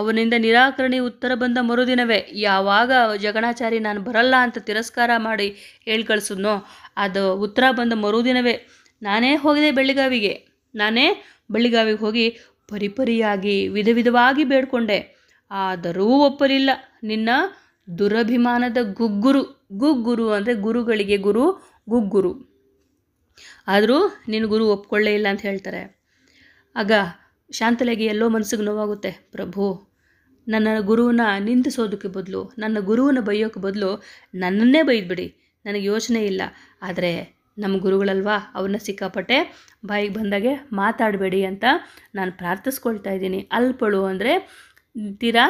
ಅವನಿಂದ ನಿರಾಕರಣೆ ಉತ್ತರ ಬಂದ ಮರುದಿನವೇ ಯಾವಾಗ ಜಗಣಾಚಾರಿ ನಾನು ಬರಲ್ಲ ಅಂತ ತಿರಸ್ಕಾರ ಮಾಡಿ ಹೇಳಿ ಕಳಿಸಿದ್ನೋ ಅದು ಉತ್ತರ ಬಂದ ಮರುದಿನವೇ ನಾನೇ ಹೋಗಿದೆ ಬೆಳ್ಳಿಗಾವಿಗೆ ನಾನೇ ಬೆಳ್ಳಿಗಾವಿಗೆ ಹೋಗಿ ಪರಿಪರಿಯಾಗಿ ವಿಧ ವಿಧವಾಗಿ ಬೇಡ್ಕೊಂಡೆ ಆದರೂ ಒಪ್ಪಲಿಲ್ಲ ನಿನ್ನ ದುರಭಿಮಾನದ ಗುಗ್ಗುರು ಗುಗ್ಗುರು ಅಂದರೆ ಗುರುಗಳಿಗೆ ಗುರು ಗುಗ್ಗುರು ಆದರೂ ನಿನ್ನ ಗುರು ಒಪ್ಕೊಳ್ಳೇ ಇಲ್ಲ ಅಂತ ಹೇಳ್ತಾರೆ ಆಗ ಶಾಂತಲೆಗೆ ಎಲ್ಲೋ ಮನಸ್ಸಿಗೆ ನೋವಾಗುತ್ತೆ ಪ್ರಭು ನನ್ನ ಗುರುವನ್ನ ನಿಂದಿಸೋದಕ್ಕೆ ಬದಲು ನನ್ನ ಗುರುವನ್ನ ಬೈಯೋಕ್ಕೆ ಬದಲು ನನ್ನನ್ನೇ ಬೈದ್ಬಿಡಿ ನನಗೆ ಯೋಚನೆ ಇಲ್ಲ ಆದರೆ ನಮ್ಮ ಗುರುಗಳಲ್ವಾ ಅವ್ರನ್ನ ಸಿಕ್ಕಾಪಟ್ಟೆ ಬಾಯಿಗೆ ಬಂದಾಗೆ ಮಾತಾಡಬೇಡಿ ಅಂತ ನಾನು ಪ್ರಾರ್ಥಿಸ್ಕೊಳ್ತಾ ಇದ್ದೀನಿ ಅಲ್ಪಳು ಅಂದರೆ ತೀರಾ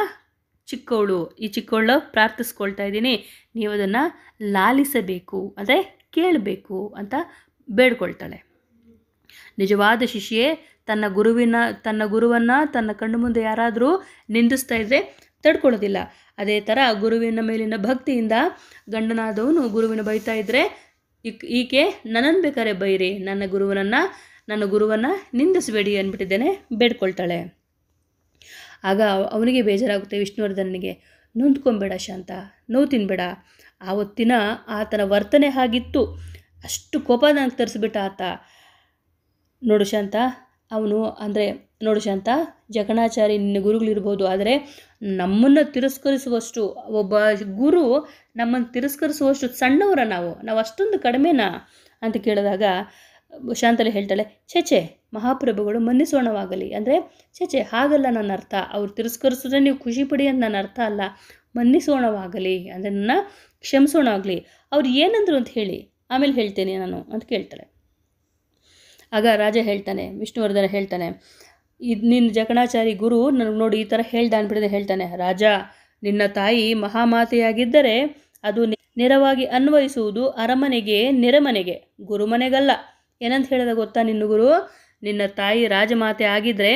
ಚಿಕ್ಕವಳು ಈ ಚಿಕ್ಕವಳು ಪ್ರಾರ್ಥಿಸ್ಕೊಳ್ತಾ ಇದ್ದೀನಿ ನೀವು ಅದನ್ನು ಲಾಲಿಸಬೇಕು ಅಂದರೆ ಕೇಳಬೇಕು ಅಂತ ಬೇಡ್ಕೊಳ್ತಾಳೆ ನಿಜವಾದ ಶಿಷ್ಯೆ ತನ್ನ ಗುರುವಿನ ತನ್ನ ಗುರುವನ್ನು ತನ್ನ ಕಣ್ಣು ಮುಂದೆ ಯಾರಾದರೂ ನಿಂದಿಸ್ತಾ ಇದ್ದರೆ ತಡ್ಕೊಳ್ಳೋದಿಲ್ಲ ಅದೇ ಥರ ಗುರುವಿನ ಮೇಲಿನ ಭಕ್ತಿಯಿಂದ ಗಂಡನಾದವನು ಗುರುವಿನ ಬೈತಾ ಇದ್ದರೆ ಈಕೆ ನನ್ನನ್ನು ಬೇಕಾದ್ರೆ ಬೈರಿ ನನ್ನ ಗುರುವನನ್ನು ನನ್ನ ಗುರುವನ್ನು ನಿಂದಿಸಬೇಡಿ ಅಂದ್ಬಿಟ್ಟಿದ್ದೇನೆ ಬೇಡ್ಕೊಳ್ತಾಳೆ ಆಗ ಅವನಿಗೆ ಬೇಜಾರಾಗುತ್ತೆ ವಿಷ್ಣುವರ್ಧನಿಗೆ ನೊಂದ್ಕೊಂಬೇಡ ಶಾಂತ ನೋವು ತಿನ್ಬೇಡ ಆವತ್ತಿನ ಆತನ ವರ್ತನೆ ಹಾಗಿತ್ತು ಅಷ್ಟು ಕೋಪ ನನಗೆ ತರಿಸ್ಬಿಟ್ಟ ಆತ ನೋಡು ಶಾಂತ ಅವನು ಅಂದರೆ ನೋಡು ಶಾಂತ ಜಕಣಾಚಾರಿ ನಿನ್ನ ಗುರುಗಳಿರ್ಬೋದು ಆದರೆ ನಮ್ಮನ್ನು ತಿರಸ್ಕರಿಸುವಷ್ಟು ಒಬ್ಬ ಗುರು ನಮ್ಮನ್ನು ತಿರಸ್ಕರಿಸುವಷ್ಟು ಸಣ್ಣವರ ನಾವು ನಾವು ಅಷ್ಟೊಂದು ಕಡಿಮೆನಾ ಅಂತ ಕೇಳಿದಾಗ ಶಾಂತಲೆ ಹೇಳ್ತಾಳೆ ಛೇ ಮಹಾಪ್ರಭುಗಳು ಮನ್ನಿಸೋಣವಾಗಲಿ ಅಂದರೆ ಚೇಚೆ ಹಾಗಲ್ಲ ನನ್ನ ಅರ್ಥ ಅವ್ರು ತಿರಸ್ಕರಿಸಿದ್ರೆ ನೀವು ಖುಷಿ ಪಡಿ ಅಂತ ನನ್ನ ಅರ್ಥ ಅಲ್ಲ ಮನ್ನಿಸೋಣವಾಗಲಿ ಅಂದರೆ ನನ್ನ ಕ್ಷಮಿಸೋಣವಾಗಲಿ ಅವ್ರು ಏನಂದರು ಅಂತ ಹೇಳಿ ಆಮೇಲೆ ಹೇಳ್ತೇನೆ ನಾನು ಅಂತ ಕೇಳ್ತಾಳೆ ಆಗ ರಾಜ ಹೇಳ್ತಾನೆ ವಿಷ್ಣುವರ್ಧನ ಹೇಳ್ತಾನೆ ಇದು ನಿನ್ನ ಜಕಣಾಚಾರಿ ಗುರು ನನಗೆ ನೋಡಿ ಈ ಥರ ಹೇಳ್ದ ಅನ್ಬಿಡದೆ ಹೇಳ್ತಾನೆ ರಾಜ ನಿನ್ನ ತಾಯಿ ಮಹಾಮಾತೆಯಾಗಿದ್ದರೆ ಅದು ನೇರವಾಗಿ ಅನ್ವಯಿಸುವುದು ಅರಮನೆಗೆ ನೆರೆಮನೆಗೆ ಗುರುಮನೆಗಲ್ಲ ಏನಂತ ಹೇಳಿದ ಗೊತ್ತಾ ನಿನ್ನ ಗುರು ನಿನ್ನ ತಾಯಿ ರಾಜಮಾತೆ ಆಗಿದ್ದರೆ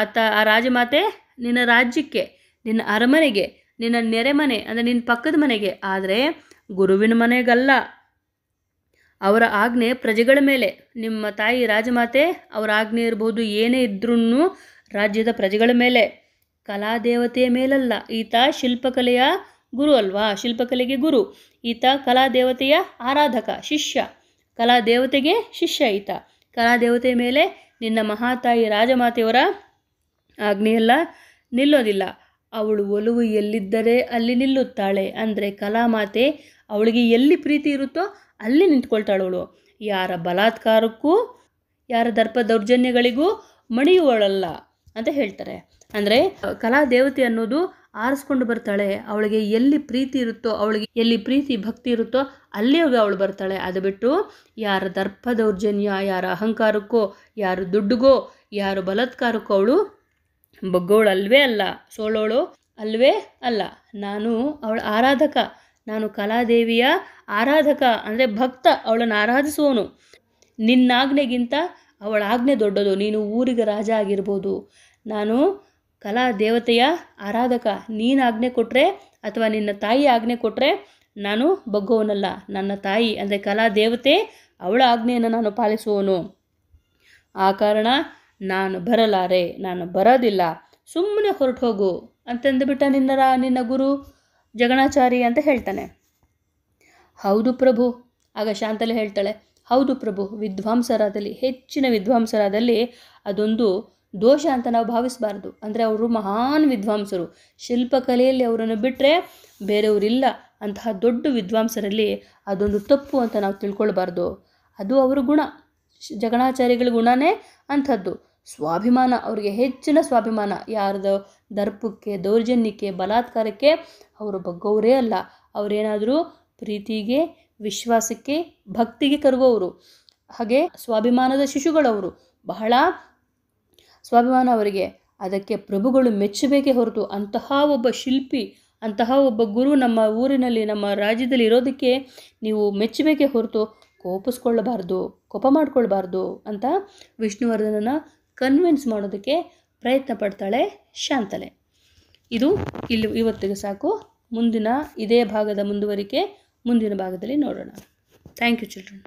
ಆತ ಆ ರಾಜಮಾತೆ ನಿನ್ನ ರಾಜ್ಯಕ್ಕೆ ನಿನ್ನ ಅರಮನೆಗೆ ನಿನ್ನ ನೆರೆಮನೆ ಅಂದರೆ ನಿನ್ನ ಪಕ್ಕದ ಮನೆಗೆ ಆದರೆ ಗುರುವಿನ ಮನೆಗಲ್ಲ ಅವರ ಆಜ್ಞೆ ಪ್ರಜೆಗಳ ಮೇಲೆ ನಿಮ್ಮ ತಾಯಿ ರಾಜಮಾತೆ ಅವರ ಆಜ್ಞೆ ಇರಬಹುದು ಏನೇ ಇದ್ರೂ ರಾಜ್ಯದ ಪ್ರಜೆಗಳ ಮೇಲೆ ಕಲಾದೇವತೆಯ ಮೇಲಲ್ಲ ಈತ ಶಿಲ್ಪಕಲೆಯ ಗುರು ಅಲ್ವಾ ಶಿಲ್ಪಕಲೆಗೆ ಗುರು ಈತ ಕಲಾದೇವತೆಯ ಆರಾಧಕ ಶಿಷ್ಯ ಕಲಾದೇವತೆಗೆ ಶಿಷ್ಯ ಈತ ಕಲಾದೇವತೆಯ ಮೇಲೆ ನಿನ್ನ ಮಹಾತಾಯಿ ರಾಜಮಾತೆಯವರ ಆಜ್ಞೆಯೆಲ್ಲ ನಿಲ್ಲೋದಿಲ್ಲ ಅವಳು ಒಲವು ಎಲ್ಲಿದ್ದರೆ ಅಲ್ಲಿ ನಿಲ್ಲುತ್ತಾಳೆ ಅಂದರೆ ಕಲಾಮಾತೆ ಅವಳಿಗೆ ಎಲ್ಲಿ ಪ್ರೀತಿ ಇರುತ್ತೋ ಅಲ್ಲಿ ನಿಂತ್ಕೊಳ್ತಾಳವಳು ಯಾರ ಬಲಾತ್ಕಾರಕ್ಕೂ ಯಾರ ದರ್ಪ ದೌರ್ಜನ್ಯಗಳಿಗೂ ಮಣಿಯುವಳಲ್ಲ ಅಂತ ಹೇಳ್ತಾರೆ ಅಂದರೆ ಕಲಾ ದೇವತೆ ಅನ್ನೋದು ಆರಿಸ್ಕೊಂಡು ಬರ್ತಾಳೆ ಅವಳಿಗೆ ಎಲ್ಲಿ ಪ್ರೀತಿ ಇರುತ್ತೋ ಅವಳಿಗೆ ಎಲ್ಲಿ ಪ್ರೀತಿ ಭಕ್ತಿ ಇರುತ್ತೋ ಅಲ್ಲೇ ಅವಳು ಬರ್ತಾಳೆ ಅದು ಬಿಟ್ಟು ಯಾರ ದರ್ಪ ದೌರ್ಜನ್ಯ ಯಾರ ಅಹಂಕಾರಕ್ಕೋ ಯಾರು ದುಡ್ಡುಗೋ ಯಾರು ಬಲಾತ್ಕಾರಕ್ಕೋ ಅವಳು ಬಗ್ಗೋಳು ಅಲ್ವೇ ಅಲ್ಲ ಸೋಳೋಳು ಅಲ್ವೇ ಅಲ್ಲ ನಾನು ಅವಳ ಆರಾಧಕ ನಾನು ಕಲಾದೇವಿಯ ಆರಾಧಕ ಅಂದರೆ ಭಕ್ತ ಅವಳನ್ನು ಆರಾಧಿಸುವವನು ನಿನ್ನಾಜ್ಞೆಗಿಂತ ಅವಳ ಆಜ್ಞೆ ದೊಡ್ಡದು ನೀನು ಊರಿಗೆ ರಾಜ ಆಗಿರ್ಬೋದು ನಾನು ಕಲಾ ದೇವತೆಯ ಆರಾಧಕ ನೀನು ಆಜ್ಞೆ ಕೊಟ್ಟರೆ ಅಥವಾ ನಿನ್ನ ತಾಯಿ ಆಜ್ಞೆ ಕೊಟ್ಟರೆ ನಾನು ಬಗ್ಗುವನಲ್ಲ ನನ್ನ ತಾಯಿ ಅಂದರೆ ಕಲಾ ದೇವತೆ ಅವಳ ಆಜ್ಞೆಯನ್ನು ನಾನು ಪಾಲಿಸುವನು ಆ ಕಾರಣ ನಾನು ಬರಲಾರೆ ನಾನು ಬರೋದಿಲ್ಲ ಸುಮ್ಮನೆ ಹೊರಟು ಹೋಗು ಅಂತಂದುಬಿಟ್ಟ ನಿನ್ನ ರಾ ನಿನ್ನ ಗುರು ಜಗಣಾಚಾರಿ ಅಂತ ಹೇಳ್ತಾನೆ ಹೌದು ಪ್ರಭು ಆಗ ಶಾಂತಲೆ ಹೇಳ್ತಾಳೆ ಹೌದು ಪ್ರಭು ವಿದ್ವಾಂಸರಾದಲ್ಲಿ ಹೆಚ್ಚಿನ ವಿದ್ವಾಂಸರಾದಲ್ಲಿ ಅದೊಂದು ದೋಷ ಅಂತ ನಾವು ಭಾವಿಸಬಾರ್ದು ಅಂದರೆ ಅವರು ಮಹಾನ್ ವಿದ್ವಾಂಸರು ಶಿಲ್ಪಕಲೆಯಲ್ಲಿ ಅವರನ್ನು ಬಿಟ್ಟರೆ ಬೇರೆಯವರಿಲ್ಲ ಅಂತಹ ದೊಡ್ಡ ವಿದ್ವಾಂಸರಲ್ಲಿ ಅದೊಂದು ತಪ್ಪು ಅಂತ ನಾವು ತಿಳ್ಕೊಳ್ಬಾರ್ದು ಅದು ಅವರ ಗುಣ ಜಗಣಾಚಾರಿಗಳ ಗುಣನೇ ಅಂಥದ್ದು ಸ್ವಾಭಿಮಾನ ಅವರಿಗೆ ಹೆಚ್ಚಿನ ಸ್ವಾಭಿಮಾನ ಯಾರದು ದರ್ಪಕ್ಕೆ ದೌರ್ಜನ್ಯಕ್ಕೆ ಬಲಾತ್ಕಾರಕ್ಕೆ ಅವರು ಬಗ್ಗವರೇ ಅಲ್ಲ ಅವರೇನಾದರೂ ಪ್ರೀತಿಗೆ ವಿಶ್ವಾಸಕ್ಕೆ ಭಕ್ತಿಗೆ ಕರುವವರು ಹಾಗೆ ಸ್ವಾಭಿಮಾನದ ಶಿಶುಗಳವರು ಬಹಳ ಸ್ವಾಭಿಮಾನ ಅವರಿಗೆ ಅದಕ್ಕೆ ಪ್ರಭುಗಳು ಮೆಚ್ಚಬೇಕೇ ಹೊರತು ಅಂತಹ ಒಬ್ಬ ಶಿಲ್ಪಿ ಅಂತಹ ಒಬ್ಬ ಗುರು ನಮ್ಮ ಊರಿನಲ್ಲಿ ನಮ್ಮ ರಾಜ್ಯದಲ್ಲಿ ಇರೋದಕ್ಕೆ ನೀವು ಮೆಚ್ಚಬೇಕೇ ಹೊರತು ಕೋಪಿಸ್ಕೊಳ್ಳಬಾರ್ದು ಕೋಪ ಮಾಡಿಕೊಳ್ಬಾರ್ದು ಅಂತ ವಿಷ್ಣುವರ್ಧನನ ಕನ್ವಿನ್ಸ್ ಮಾಡೋದಕ್ಕೆ ಪ್ರಯತ್ನ ಪಡ್ತಾಳೆ ಶಾಂತಲೆ ಇದು ಇಲ್ಲಿ ಇವತ್ತಿಗೆ ಸಾಕು ಮುಂದಿನ ಇದೇ ಭಾಗದ ಮುಂದುವರಿಕೆ ಮುಂದಿನ ಭಾಗದಲ್ಲಿ ನೋಡೋಣ ಥ್ಯಾಂಕ್ ಯು ಚಿಲ್ಡ್ರನ್